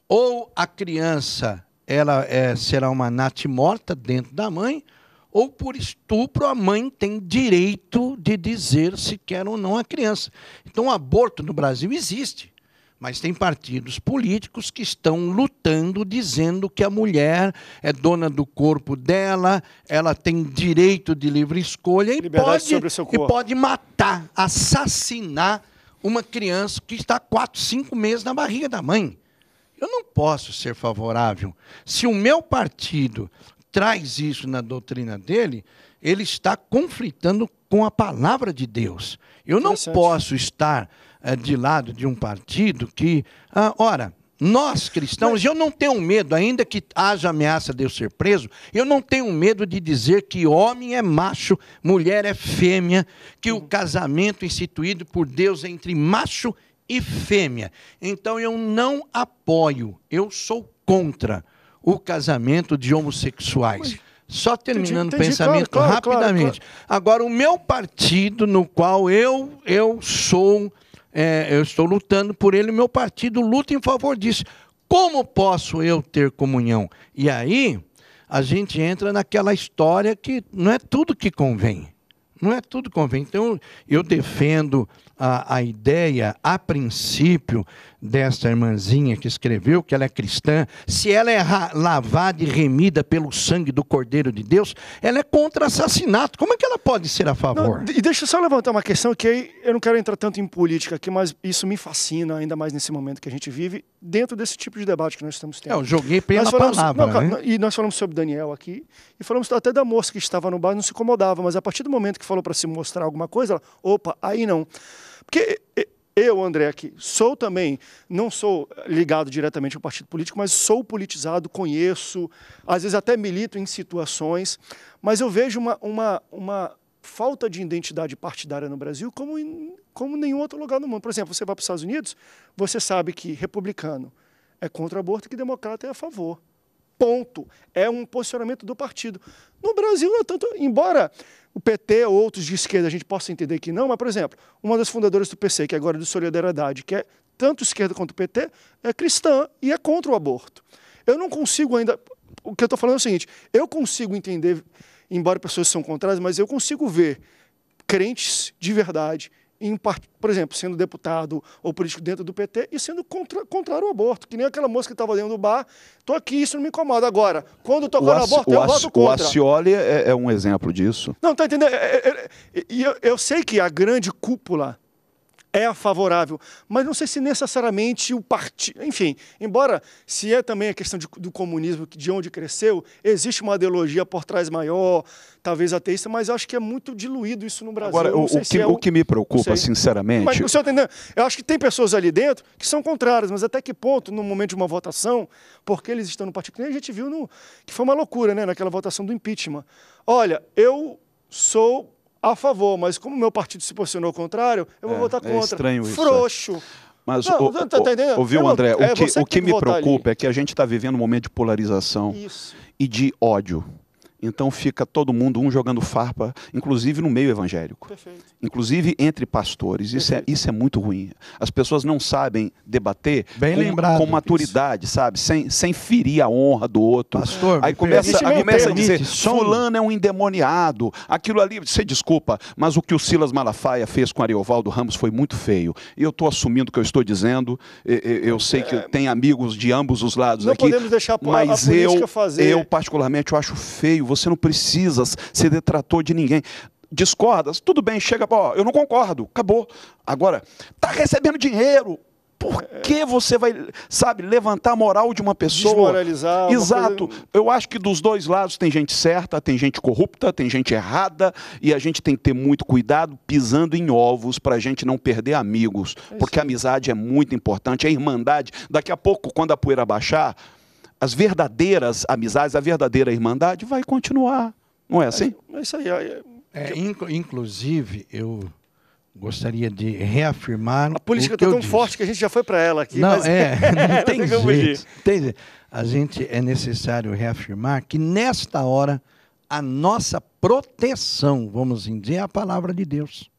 S3: Ou a criança ela é, será uma nat morta dentro da mãe, ou por estupro, a mãe tem direito de dizer se quer ou não a criança. Então, o aborto no Brasil existe, mas tem partidos políticos que estão lutando, dizendo que a mulher é dona do corpo dela, ela tem direito de livre escolha e, pode, e pode matar, assassinar uma criança que está há 4, 5 meses na barriga da mãe. Eu não posso ser favorável. Se o meu partido traz isso na doutrina dele, ele está conflitando com a palavra de Deus. Eu não posso estar é, de lado de um partido que, ah, ora, nós cristãos, eu não tenho medo, ainda que haja ameaça de eu ser preso, eu não tenho medo de dizer que homem é macho, mulher é fêmea, que o uhum. casamento instituído por Deus é entre macho e e fêmea. Então eu não apoio, eu sou contra o casamento de homossexuais. Só terminando entendi, entendi. o pensamento claro, claro, rapidamente. Claro, Agora, o meu partido, no qual eu, eu sou, é, eu estou lutando por ele, o meu partido luta em favor disso. Como posso eu ter comunhão? E aí a gente entra naquela história que não é tudo que convém. Não é tudo que convém. Então, eu defendo a, a ideia, a princípio, desta irmãzinha que escreveu que ela é cristã, se ela é lavada e remida pelo sangue do Cordeiro de Deus, ela é contra assassinato. Como é que ela pode ser a favor? Não,
S1: e deixa eu só levantar uma questão que eu não quero entrar tanto em política aqui, mas isso me fascina ainda mais nesse momento que a gente vive, dentro desse tipo de debate que nós estamos tendo. É, eu joguei pela nós falamos, palavra. Não, né? E nós falamos sobre Daniel aqui, e falamos até da moça que estava no bar, não se incomodava, mas a partir do momento que falou para se mostrar alguma coisa, ela, opa, aí não. Porque eh, eu, André, que sou também, não sou ligado diretamente ao partido político, mas sou politizado, conheço, às vezes até milito em situações, mas eu vejo uma, uma, uma falta de identidade partidária no Brasil como em como nenhum outro lugar no mundo. Por exemplo, você vai para os Estados Unidos, você sabe que republicano é contra o aborto e que democrata é a favor. Ponto. É um posicionamento do partido. No Brasil, é tanto. Embora o PT ou outros de esquerda, a gente possa entender que não, mas, por exemplo, uma das fundadoras do PC, que agora é de Solidariedade, que é tanto esquerda quanto PT, é cristã e é contra o aborto. Eu não consigo ainda. O que eu estou falando é o seguinte: eu consigo entender, embora pessoas sejam contrárias, mas eu consigo ver crentes de verdade em, por exemplo, sendo deputado ou político dentro do PT e sendo contra, contrário ao aborto, que nem aquela moça que estava dentro do bar. Estou aqui, isso não me incomoda. Agora, quando tocou no aborto, eu voto contra. O
S2: Ascioli é, é, um exemplo disso.
S1: Não, tá entendendo? É, é, é, e eu, eu sei que a grande cúpula é favorável, mas não sei se necessariamente o partido. Enfim, embora se é também a questão de, do comunismo, de onde cresceu, existe uma ideologia por trás maior, talvez ateísta, mas acho que é muito diluído isso no Brasil. Agora, o, o, que, é o... o, que, me preocupa, sinceramente. Mas o senhor entendeu? Eu acho que tem pessoas ali dentro que são contrárias, mas até que ponto, no momento de uma votação, porque eles estão no partido. A gente viu no... que foi uma loucura, né, naquela votação do impeachment. Olha, eu sou a favor, mas como meu partido se posicionou ao contrário, eu vou é, votar é contra. É estranho isso. É.
S2: Frouxo. Mas não, o, tá ouviu, é André? É, o que, o que, que me preocupa ali. é que a gente está vivendo um momento de polarização isso. e de ódio. Então fica todo mundo, um jogando farpa, inclusive no meio evangélico. Perfeito. Inclusive entre pastores. Isso é, isso é muito ruim. As pessoas não sabem debater Bem com, lembrado, com maturidade, isso. sabe? Sem, sem ferir a honra do outro. Pastor, aí começa, aí começa a dizer: som. Fulano é um endemoniado. Aquilo ali, você desculpa, mas o que o Silas Malafaia fez com Ariovaldo Ramos foi muito feio. Eu estou assumindo o que eu estou dizendo. Eu, eu sei que é, tem amigos de ambos os lados não aqui. Não podemos deixar a, mas a política eu, fazer. Eu, particularmente, eu acho feio você não precisa ser detrator de ninguém. Discordas, tudo bem, chega, ó, eu não concordo, acabou. Agora, tá recebendo dinheiro, por é. que você vai, sabe, levantar a moral de uma pessoa? Desmoralizar. Exato. Coisa... Eu acho que dos dois lados tem gente certa, tem gente corrupta, tem gente errada, e a gente tem que ter muito cuidado pisando em ovos para a gente não perder amigos, é porque a amizade é muito importante, a é irmandade. Daqui a pouco, quando a poeira baixar, as verdadeiras amizades, a verdadeira irmandade vai continuar. Não é assim?
S3: É, é isso aí. É, é, inclusive, eu gostaria de reafirmar. A política está tão disse.
S1: forte que a gente já foi para ela aqui. Não, mas... é, não tem, jeito,
S3: tem A gente é necessário reafirmar que nesta hora a nossa proteção, vamos assim dizer, é a palavra de Deus.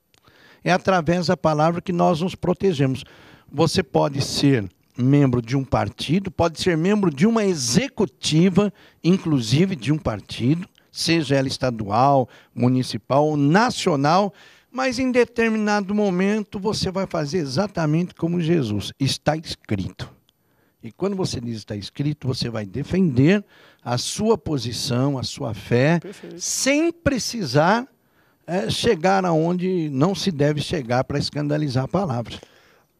S3: É através da palavra que nós nos protegemos. Você pode ser membro de um partido, pode ser membro de uma executiva, inclusive de um partido, seja ela estadual, municipal, nacional, mas em determinado momento você vai fazer exatamente como Jesus está escrito. E quando você diz está escrito, você vai defender a sua posição, a sua fé, Perfeito. sem precisar é, chegar aonde não se deve chegar para escandalizar a palavra.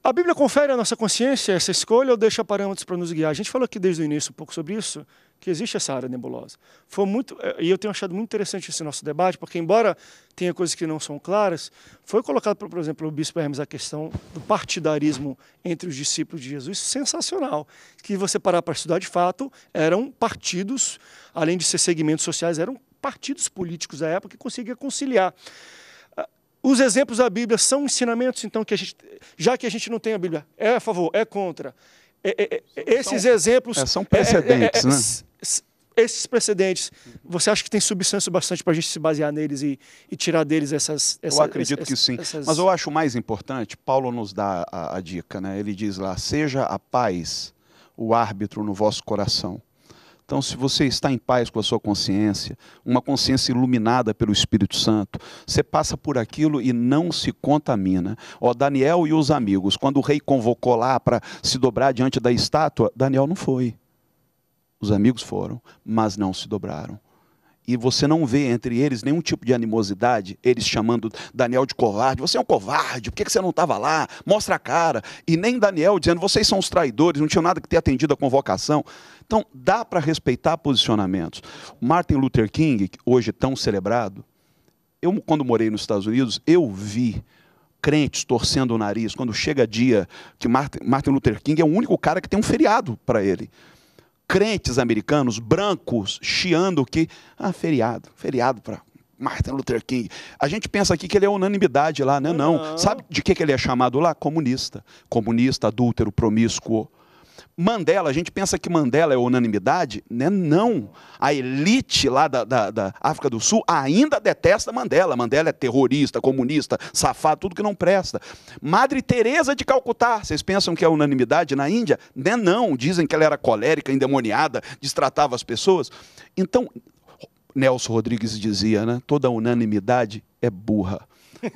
S1: A Bíblia confere à nossa consciência essa escolha ou deixa parâmetros para nos guiar? A gente falou aqui desde o início um pouco sobre isso, que existe essa área nebulosa. Foi muito, eh, e eu tenho achado muito interessante esse nosso debate, porque embora tenha coisas que não são claras, foi colocado, por exemplo, o bispo Hermes a questão do partidarismo entre os discípulos de Jesus, sensacional. Que você parar para estudar de fato, eram partidos, além de ser segmentos sociais, eram partidos políticos da época que conseguia conciliar os exemplos da Bíblia são ensinamentos, então, que a gente, já que a gente não tem a Bíblia, é a favor, é contra. É, é, é esses é, são, exemplos. É, são precedentes, né? Esses precedentes, você acha que tem substância bastante para a gente se basear neles e, e tirar deles essas. essas eu acredito essas, que sim. Essas... Mas eu
S2: acho mais importante, Paulo nos dá a, a dica, né? Ele diz lá: seja a paz o árbitro no vosso coração então, se você está em paz com a sua consciência, uma consciência iluminada pelo Espírito Santo, você passa por aquilo e não se contamina. Ó, Daniel e os amigos, quando o rei convocou lá para se dobrar diante da estátua, Daniel não foi. Os amigos foram, mas não se dobraram e você não vê entre eles nenhum tipo de animosidade, eles chamando Daniel de covarde, você é um covarde, por que você não estava lá? Mostra a cara. E nem Daniel dizendo, vocês são os traidores, não tinham nada que ter atendido a convocação. Então, dá para respeitar posicionamentos. Martin Luther King, hoje é tão celebrado, eu, quando morei nos Estados Unidos, eu vi crentes torcendo o nariz quando chega dia que Martin Luther King é o único cara que tem um feriado para ele. Crentes americanos, brancos, chiando que, ah, feriado, feriado para Martin Luther King. A gente pensa aqui que ele é unanimidade lá, né? Não. Não. Sabe de que, que ele é chamado lá? Comunista. Comunista, adúltero, promíscuo. Mandela, a gente pensa que Mandela é unanimidade, né? Não. A elite lá da, da, da África do Sul ainda detesta Mandela. Mandela é terrorista, comunista, safado, tudo que não presta. Madre Teresa de Calcutá, vocês pensam que é unanimidade na Índia? Né? Não. Dizem que ela era colérica, endemoniada, destratava as pessoas. Então, Nelson Rodrigues dizia, né? Toda unanimidade é burra.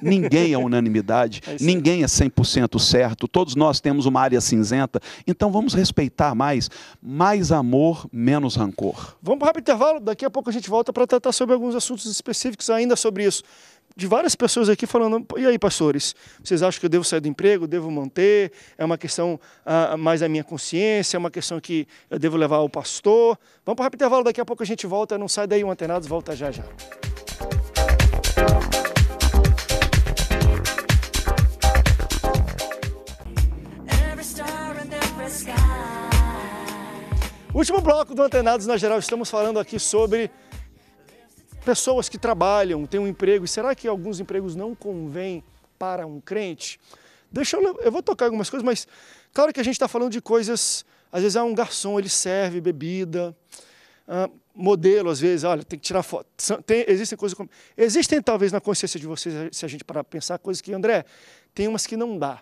S2: Ninguém é unanimidade, é ninguém é 100% certo, todos nós temos uma área cinzenta. Então vamos respeitar mais, mais amor, menos rancor.
S1: Vamos para o intervalo, daqui a pouco a gente volta para tratar sobre alguns assuntos específicos ainda sobre isso de várias pessoas aqui falando: e aí, pastores, vocês acham que eu devo sair do emprego, devo manter? É uma questão ah, mais da minha consciência, é uma questão que eu devo levar ao pastor? Vamos para o rápido intervalo, daqui a pouco a gente volta. Não sai daí, um Antenados volta já já. Último bloco do Antenados na Geral, estamos falando aqui sobre pessoas que trabalham, têm um emprego. E será que alguns empregos não convêm para um crente? Deixa eu, eu vou tocar algumas coisas, mas claro que a gente está falando de coisas. Às vezes é um garçom, ele serve bebida, ah, modelo, às vezes, olha, tem que tirar foto. Tem, existem coisas como. Existem, talvez, na consciência de vocês, se a gente parar para pensar, coisas que, André, tem umas que não dá.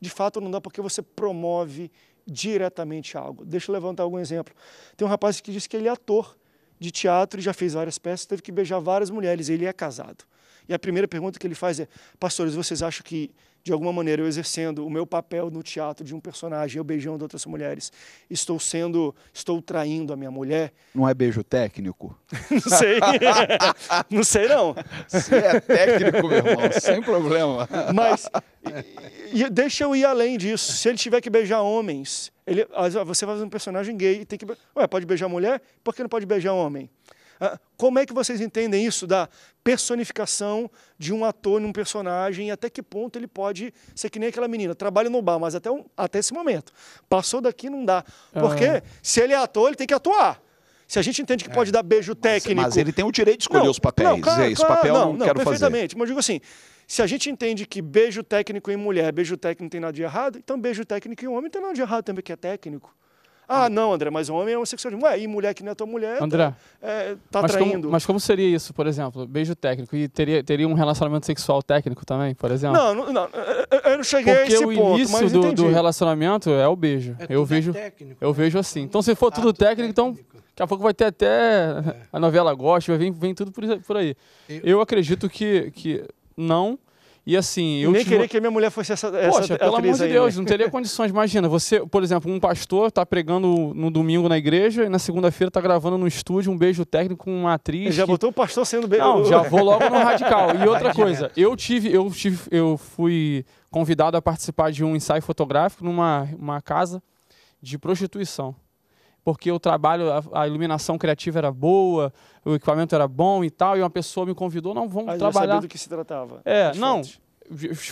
S1: De fato, não dá porque você promove diretamente algo. Deixa eu levantar algum exemplo. Tem um rapaz que disse que ele é ator de teatro e já fez várias peças, teve que beijar várias mulheres, ele é casado. E a primeira pergunta que ele faz é: pastores, vocês acham que, de alguma maneira, eu exercendo o meu papel no teatro de um personagem, eu beijando outras mulheres, estou sendo, estou traindo a minha mulher?
S2: Não é beijo técnico?
S1: não sei.
S2: não sei, não. Se é técnico, meu irmão, sem problema. Mas
S1: e, deixa eu ir além disso. Se ele tiver que beijar homens, ele, ah, você vai fazer um personagem gay e tem que. Ué, pode beijar mulher? Por que não pode beijar homem? Ah, como é que vocês entendem isso da personificação de um ator num personagem e até que ponto ele pode ser que nem aquela menina? Trabalha no bar, mas até, um, até esse momento. Passou daqui, não dá. Porque ah. se ele é ator, ele tem que atuar. Se a gente entende que é. pode dar beijo é, técnico. Mas, ele tem o direito de escolher não, os papéis. Não, é claro, Esse papel não, não quero perfeitamente. fazer. Perfeitamente. Mas digo assim: se a gente entende que beijo técnico em mulher, beijo técnico não tem nada de errado, então beijo técnico em homem não tem nada de errado também, que é técnico. Ah, não, André, mas homem é homossexualismo. Ué, e mulher que não é tua mulher tá, André, tá, é, tá mas traindo. Como, mas
S4: como seria isso, por exemplo? Beijo técnico. E teria, teria um relacionamento sexual técnico também, por exemplo? Não,
S1: não, não eu não cheguei Porque a esse ponto, Porque o início do, do,
S4: relacionamento é o beijo. É, eu vejo, é técnico, eu né? vejo assim. Então, se for ah, tudo, é técnico, então daqui a pouco vai ter até é. a novela gosta, vai vir, vem tudo por, aí. Eu, eu acredito que, que não e assim, eu. Nem queria
S1: que a minha mulher fosse essa. essa Poxa, pelo amor de Deus, né? não teria
S4: condições. Imagina, você, por exemplo, um pastor está pregando no domingo na igreja e na segunda-feira está gravando no estúdio um beijo técnico com uma atriz. Ele já que... botou o pastor
S1: sendo beijo. Não, já vou logo
S4: no radical. E outra coisa, eu tive, eu tive, eu fui convidado a participar de um ensaio fotográfico numa uma casa de prostituição porque o trabalho, a, a, iluminação criativa era boa, o equipamento era bom e tal, e uma pessoa me convidou, não, vamos ah, trabalhar. Já sabia do que se tratava. É, não. Fontes.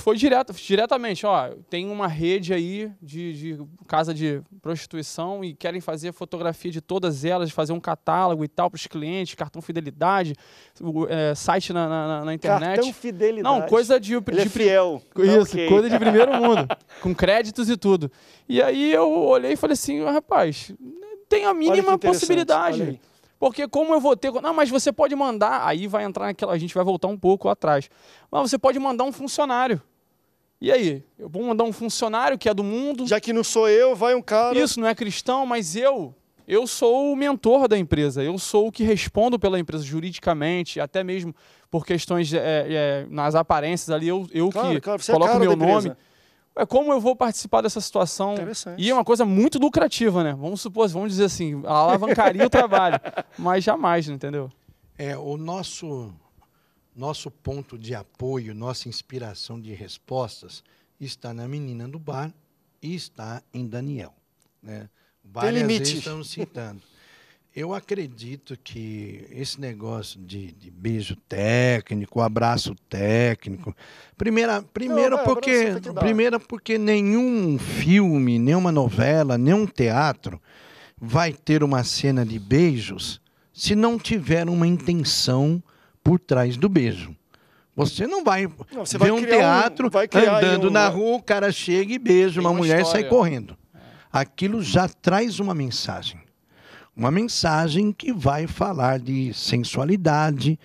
S4: Foi direto, diretamente, ó, tem uma rede aí de, de, casa de prostituição e querem fazer fotografia de todas elas, fazer um catálogo e tal para os clientes, cartão fidelidade, o, é, site na, na, na, internet. Cartão
S1: fidelidade. Não, coisa
S4: de... É de, de é fiel. Isso, tá okay. coisa de primeiro mundo, com créditos e tudo. E aí eu olhei e falei assim, rapaz, tenho a mínima possibilidade. Porque como eu vou ter. Não, mas você pode mandar. Aí vai entrar naquela. A gente vai voltar um pouco atrás. Mas você pode mandar um funcionário. E aí? Eu vou mandar um funcionário que é do mundo. Já que não sou eu, vai um cara. Isso, não é cristão, mas eu. Eu sou o mentor da empresa, eu sou o que respondo pela empresa juridicamente, até mesmo por questões é, é, nas aparências ali, eu, eu claro, que claro, é coloco é meu nome. Empresa é como eu vou participar dessa situação? E é uma coisa muito lucrativa, né? Vamos supor, vamos dizer assim, alavancaria o trabalho,
S3: mas jamais, entendeu? É, o nosso nosso ponto de apoio, nossa inspiração de respostas está na menina do bar e está em Daniel, né? Várias Tem limite. estamos citando eu acredito que esse negócio de, de beijo técnico, abraço técnico, primeira, primeiro não, porque, primeira porque nenhum filme, nenhuma novela, nenhum teatro vai ter uma cena de beijos se não tiver uma intenção por trás do beijo. Você não vai não, você ver vai um teatro um, andando um... na rua, o cara chega e beija uma, uma mulher e sai correndo. É. Aquilo já traz uma mensagem uma mensagem que vai falar de sensualidade,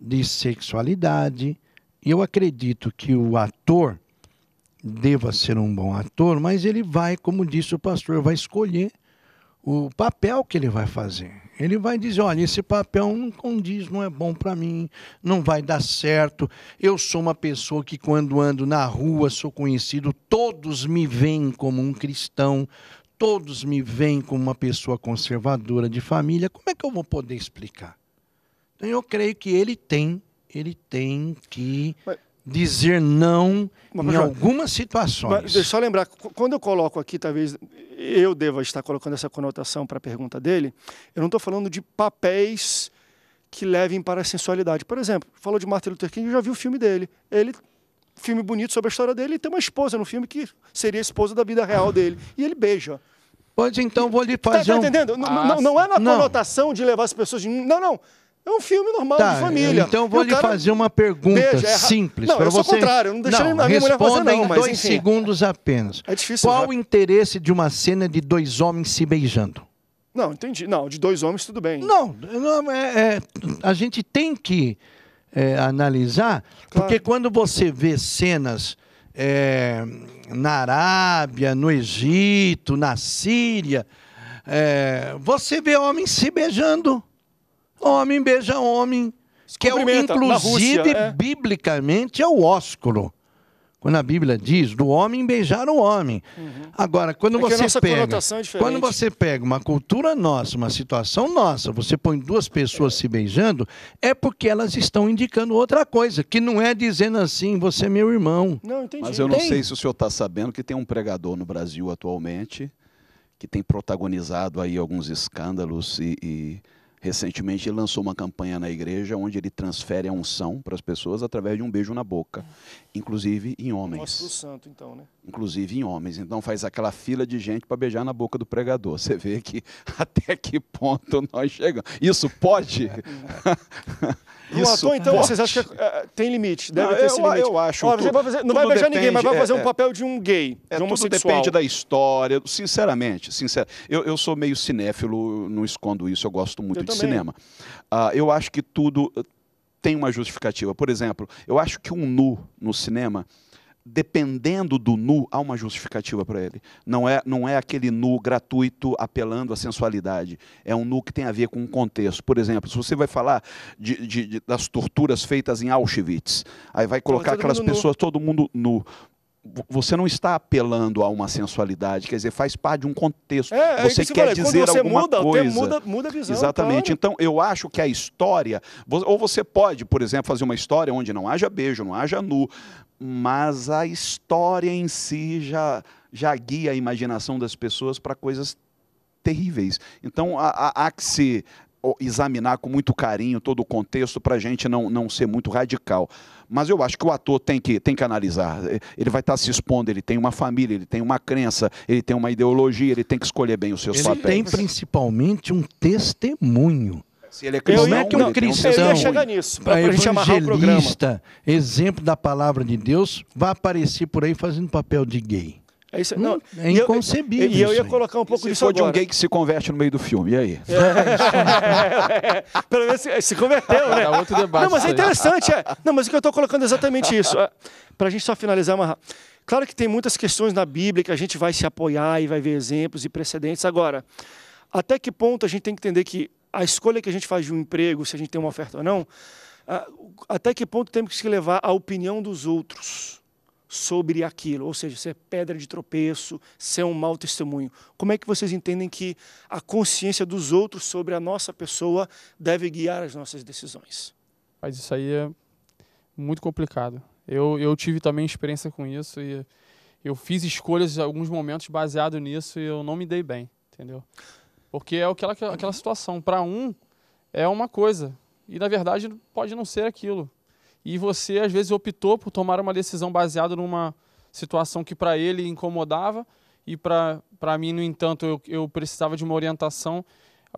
S3: de sexualidade. e Eu acredito que o ator deva ser um bom ator, mas ele vai, como disse o pastor, vai escolher o papel que ele vai fazer. Ele vai dizer: olha, esse papel não condiz, não é bom para mim, não vai dar certo. Eu sou uma pessoa que, quando ando na rua, sou conhecido, todos me veem como um cristão, todos me veem como uma pessoa conservadora de família, como é que eu vou poder explicar? Então eu creio que ele tem, ele tem que mas, dizer não mas, em algumas situações. Mas, deixa eu só
S1: lembrar, quando eu coloco aqui, talvez eu deva estar colocando essa conotação para a pergunta dele, eu não estou falando de papéis que levem para a sensualidade. Por exemplo, falou de Martin Luther King, eu já vi o filme dele. Ele filme bonito sobre a história dele e tem uma esposa no filme que seria a esposa da vida real dele. E ele beija. Pode então, vou lhe fazer. Tá, tá entendendo? não, ah, não é na não. conotação de levar as pessoas de. Não, não. É um filme normal tá, de família. Então vou lhe cara... fazer uma pergunta Beija, é... simples. Não, para eu você... contrário, não deixei não, a minha mulher fazer não, em mas, dois enfim.
S3: segundos apenas. É difícil. Qual já... Né? o interesse de uma cena de dois homens se beijando?
S1: Não, entendi. Não, de dois homens tudo bem.
S3: Não, não é, é, a gente tem que é, analisar, claro. porque quando você vê cenas é, na Arábia, no Egito, na Síria, é, você vê homens se beijando. Homem beija homem. Que é, inclusive, Rússia, é. biblicamente, é o ósculo. Quando a Bíblia diz do homem beijar o homem. Uhum. Agora, quando é você pega, é quando você pega uma cultura nossa, uma situação nossa, você põe duas pessoas se beijando, é porque elas estão indicando outra coisa, que não é dizendo assim, você é meu irmão. Não, entendi. Mas eu não tem. sei se o senhor está sabendo que tem um
S2: pregador no Brasil atualmente que tem protagonizado aí alguns escândalos e, e Recentemente ele lançou uma campanha na igreja onde ele transfere a unção para as pessoas através de um beijo na boca, é. inclusive em homens.
S1: Mostra o santo, então, né?
S2: Inclusive em homens. Então faz aquela fila de gente para beijar na boca do pregador. Você vê que até que ponto nós chegamos. Isso pode? Isso. O ator, então, vocês acham que
S1: é, é, tem limite? Deve não, ter eu, esse limite. Eu acho. Ó, tu, vai fazer, não vai beijar depende, ninguém, mas vai fazer um é, papel
S2: de um gay, é, de um tudo depende da história. Sinceramente, sincero, eu, eu sou meio cinéfilo, não escondo isso, eu gosto muito eu de também. cinema. Ah, eu acho que tudo eh, tem uma justificativa. Por exemplo, eu acho que um nu no cinema dependendo do nu, há uma justificativa para ele. Não é, não é aquele nu gratuito apelando à sensualidade. É um nu que tem a ver com um contexto. Por exemplo, se você vai falar de, de, de, das torturas feitas em Auschwitz, aí vai colocar aquelas pessoas, nu. todo mundo nu você não está apelando a uma sensualidade, quer dizer, faz parte de um contexto. É, é você que quer dizer você alguma muda, coisa. Muda, muda a visão. Exatamente. Claro. Então, eu acho que a história. Ou você pode, por exemplo, fazer uma história onde não haja beijo, não haja nu, mas a história em si já, já guia a imaginação das pessoas para coisas terríveis. Então há, há que se examinar com muito carinho todo o contexto para a gente não, não ser muito radical. Mas eu acho que o ator tem que, tem que analisar. Ele vai estar tá se expondo, ele tem uma família, ele tem uma crença, ele tem uma ideologia, ele tem que escolher bem os seus ele papéis. Ele tem
S3: principalmente um testemunho.
S1: Se ele é cristão, como é que um cristão, um ia nisso,
S3: o exemplo da palavra de Deus, vai aparecer por aí fazendo papel de gay.
S2: É, isso, hum, não, é inconcebível. E eu, eu, ia colocar um pouco e se disso for agora. de um gay que se converte
S3: no meio do filme, e aí?
S1: É,
S2: é pelo menos se,
S1: se converteu, né? outro debate. Não, mas é interessante. É. Não, mas o que eu estou colocando é exatamente isso. É. Para a gente só finalizar, amarrar. Claro que tem muitas questões na Bíblia que a gente vai se apoiar e vai ver exemplos e precedentes. Agora, até que ponto a gente tem que entender que a escolha que a gente faz de um emprego, se a gente tem uma oferta ou não, até que ponto temos que levar a opinião dos outros sobre aquilo, ou seja, ser é pedra de tropeço, ser um mau testemunho. Como é que vocês entendem que a consciência dos outros sobre a nossa pessoa deve guiar as nossas decisões?
S4: Mas isso aí é muito complicado. Eu, eu tive também experiência com isso e eu fiz escolhas em alguns momentos baseado nisso e eu não me dei bem, entendeu? Porque é aquela, aquela situação. Para um, é uma coisa. E, na verdade, pode não ser aquilo. E você, às vezes, optou por tomar uma decisão baseada numa situação que para ele incomodava e para mim, no entanto, eu, eu precisava de uma orientação.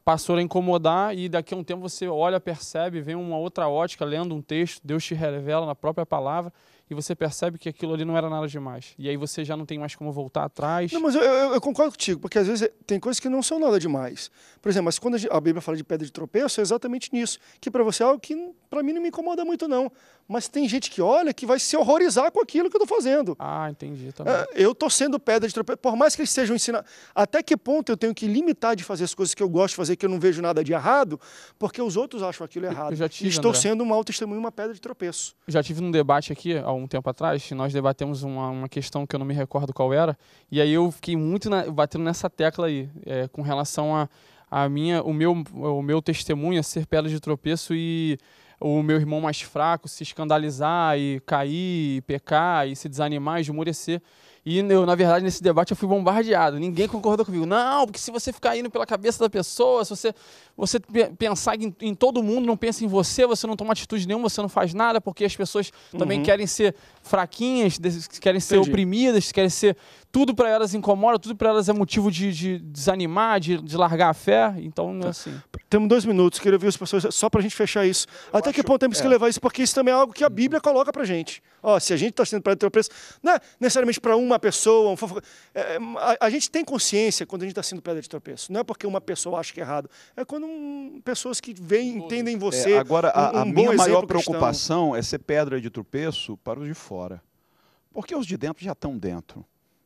S4: Passou a incomodar e daqui a um tempo você olha, percebe, vem uma outra ótica, lendo um texto, Deus te revela na própria palavra e você percebe que aquilo ali não era nada demais. E aí você já não tem mais como voltar atrás. Não, mas
S1: eu, eu, eu concordo contigo, porque às vezes é, tem coisas que não são nada demais. Por exemplo, mas quando a, gente, a Bíblia fala de pedra de tropeço, é exatamente nisso. Que para você é algo que para mim não me incomoda muito, não. Mas tem gente que olha que vai se horrorizar com aquilo que eu estou fazendo. Ah, entendi também. Tá é, eu estou sendo pedra de tropeço, por mais que eles sejam ensinados. Até que ponto eu tenho que limitar de fazer as coisas que eu gosto de fazer, que eu não vejo nada de errado, porque os outros acham aquilo errado. Eu já tive, Estou André. sendo um mau testemunho, uma pedra de tropeço.
S4: Eu já tive um debate aqui há um tempo atrás, nós debatemos uma, uma questão que eu não me recordo qual era, e aí eu fiquei muito na, batendo nessa tecla aí, é, com relação a, a minha, o meu, o meu testemunho é ser pedra de tropeço e o meu irmão mais fraco se escandalizar e cair, e pecar e se desanimar, esmurecer. E eu, na verdade, nesse debate eu fui bombardeado. Ninguém concordou comigo. Não, porque se você ficar indo pela cabeça da pessoa, se você, você pensar em, em todo mundo, não pensa em você, você não toma atitude nenhuma, você não faz nada, porque as pessoas uhum. também querem ser fraquinhas, que querem ser Entendi. oprimidas, que querem ser. Tudo para elas incomoda, tudo para elas é motivo de, de desanimar, de, de, largar a fé. Então, tá. É
S1: assim. Temos dois minutos, queria ouvir as pessoas, só para a gente fechar isso. Eu Até acho... que ponto temos é. que levar isso? Porque isso também é algo que a Bíblia coloca para gente. Ó, se a gente está sendo pedra de tropeço não é necessariamente para uma pessoa, um é, é, a, a, gente tem consciência quando a gente está sendo pedra de tropeço. Não é porque uma pessoa acha que é errado. É quando um, pessoas que vêm entendem é, você. É, agora, um, a, a minha maior preocupação
S2: cristão. é ser pedra de tropeço para os de fora fora. Porque os de dentro já estão dentro.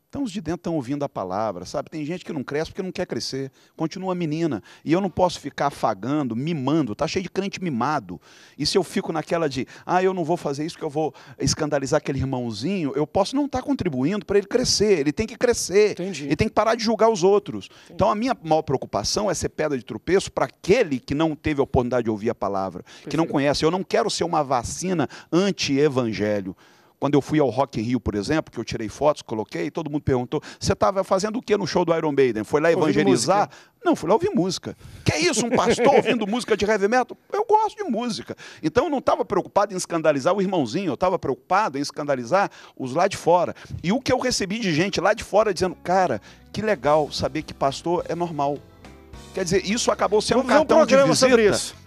S2: Então os de dentro estão ouvindo a palavra, sabe? Tem gente que não cresce porque não quer crescer, continua menina. E eu não posso ficar afagando, mimando, tá cheio de crente mimado. E se eu fico naquela de, ah, eu não vou fazer isso que eu vou escandalizar aquele irmãozinho, eu posso não estar tá contribuindo para ele crescer. Ele tem que crescer. Entendi. Ele tem que parar de julgar os outros. Entendi. Então a minha maior preocupação é ser pedra de tropeço para aquele que não teve a oportunidade de ouvir a palavra, Perfeito. que não conhece. Eu não quero ser uma vacina anti-evangelho. Quando eu fui ao Rock in Rio, por exemplo, que eu tirei fotos, coloquei, todo mundo perguntou: você estava fazendo o que no show do Iron Maiden? Foi lá evangelizar? Não, fui lá ouvir música. Que é isso, um pastor ouvindo música de heavy metal? Eu gosto de música. Então eu não estava preocupado em escandalizar o irmãozinho, eu estava preocupado em escandalizar os lá de fora. E o que eu recebi de gente lá de fora dizendo, cara, que legal saber que pastor é normal. Quer dizer, isso acabou sendo um cartão de visita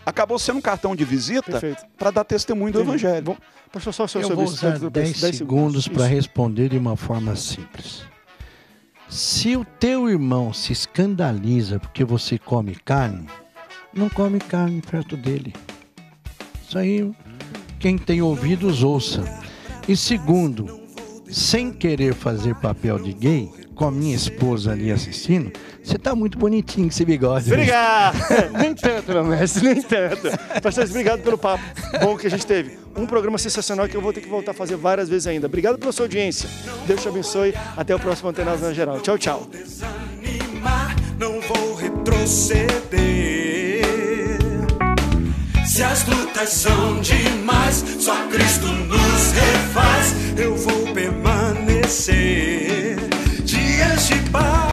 S2: acabou sendo um cartão de visita para dar testemunho do Sim. Evangelho. Bom, pastor, só o
S1: seu Eu vou usar 10 segundos para
S3: responder de uma forma simples. Se o teu irmão se escandaliza porque você come carne, não come carne perto dele. Isso aí, quem tem ouvidos, ouça. E segundo, sem querer fazer papel de gay, com a minha esposa ali assistindo, você tá muito bonitinho com esse bigode. Né? Obrigado!
S1: nem tanto, meu mestre, nem tanto. Pastor, obrigado pelo papo bom que a gente teve. Um programa sensacional que eu vou ter que voltar a fazer várias vezes ainda. Obrigado pela sua audiência. Deus te abençoe. Até o próximo Antenas na Geral. Tchau, tchau.
S2: Não vou retroceder. Se as lutas são demais, só Cristo nos refaz. Eu vou permanecer dias de paz.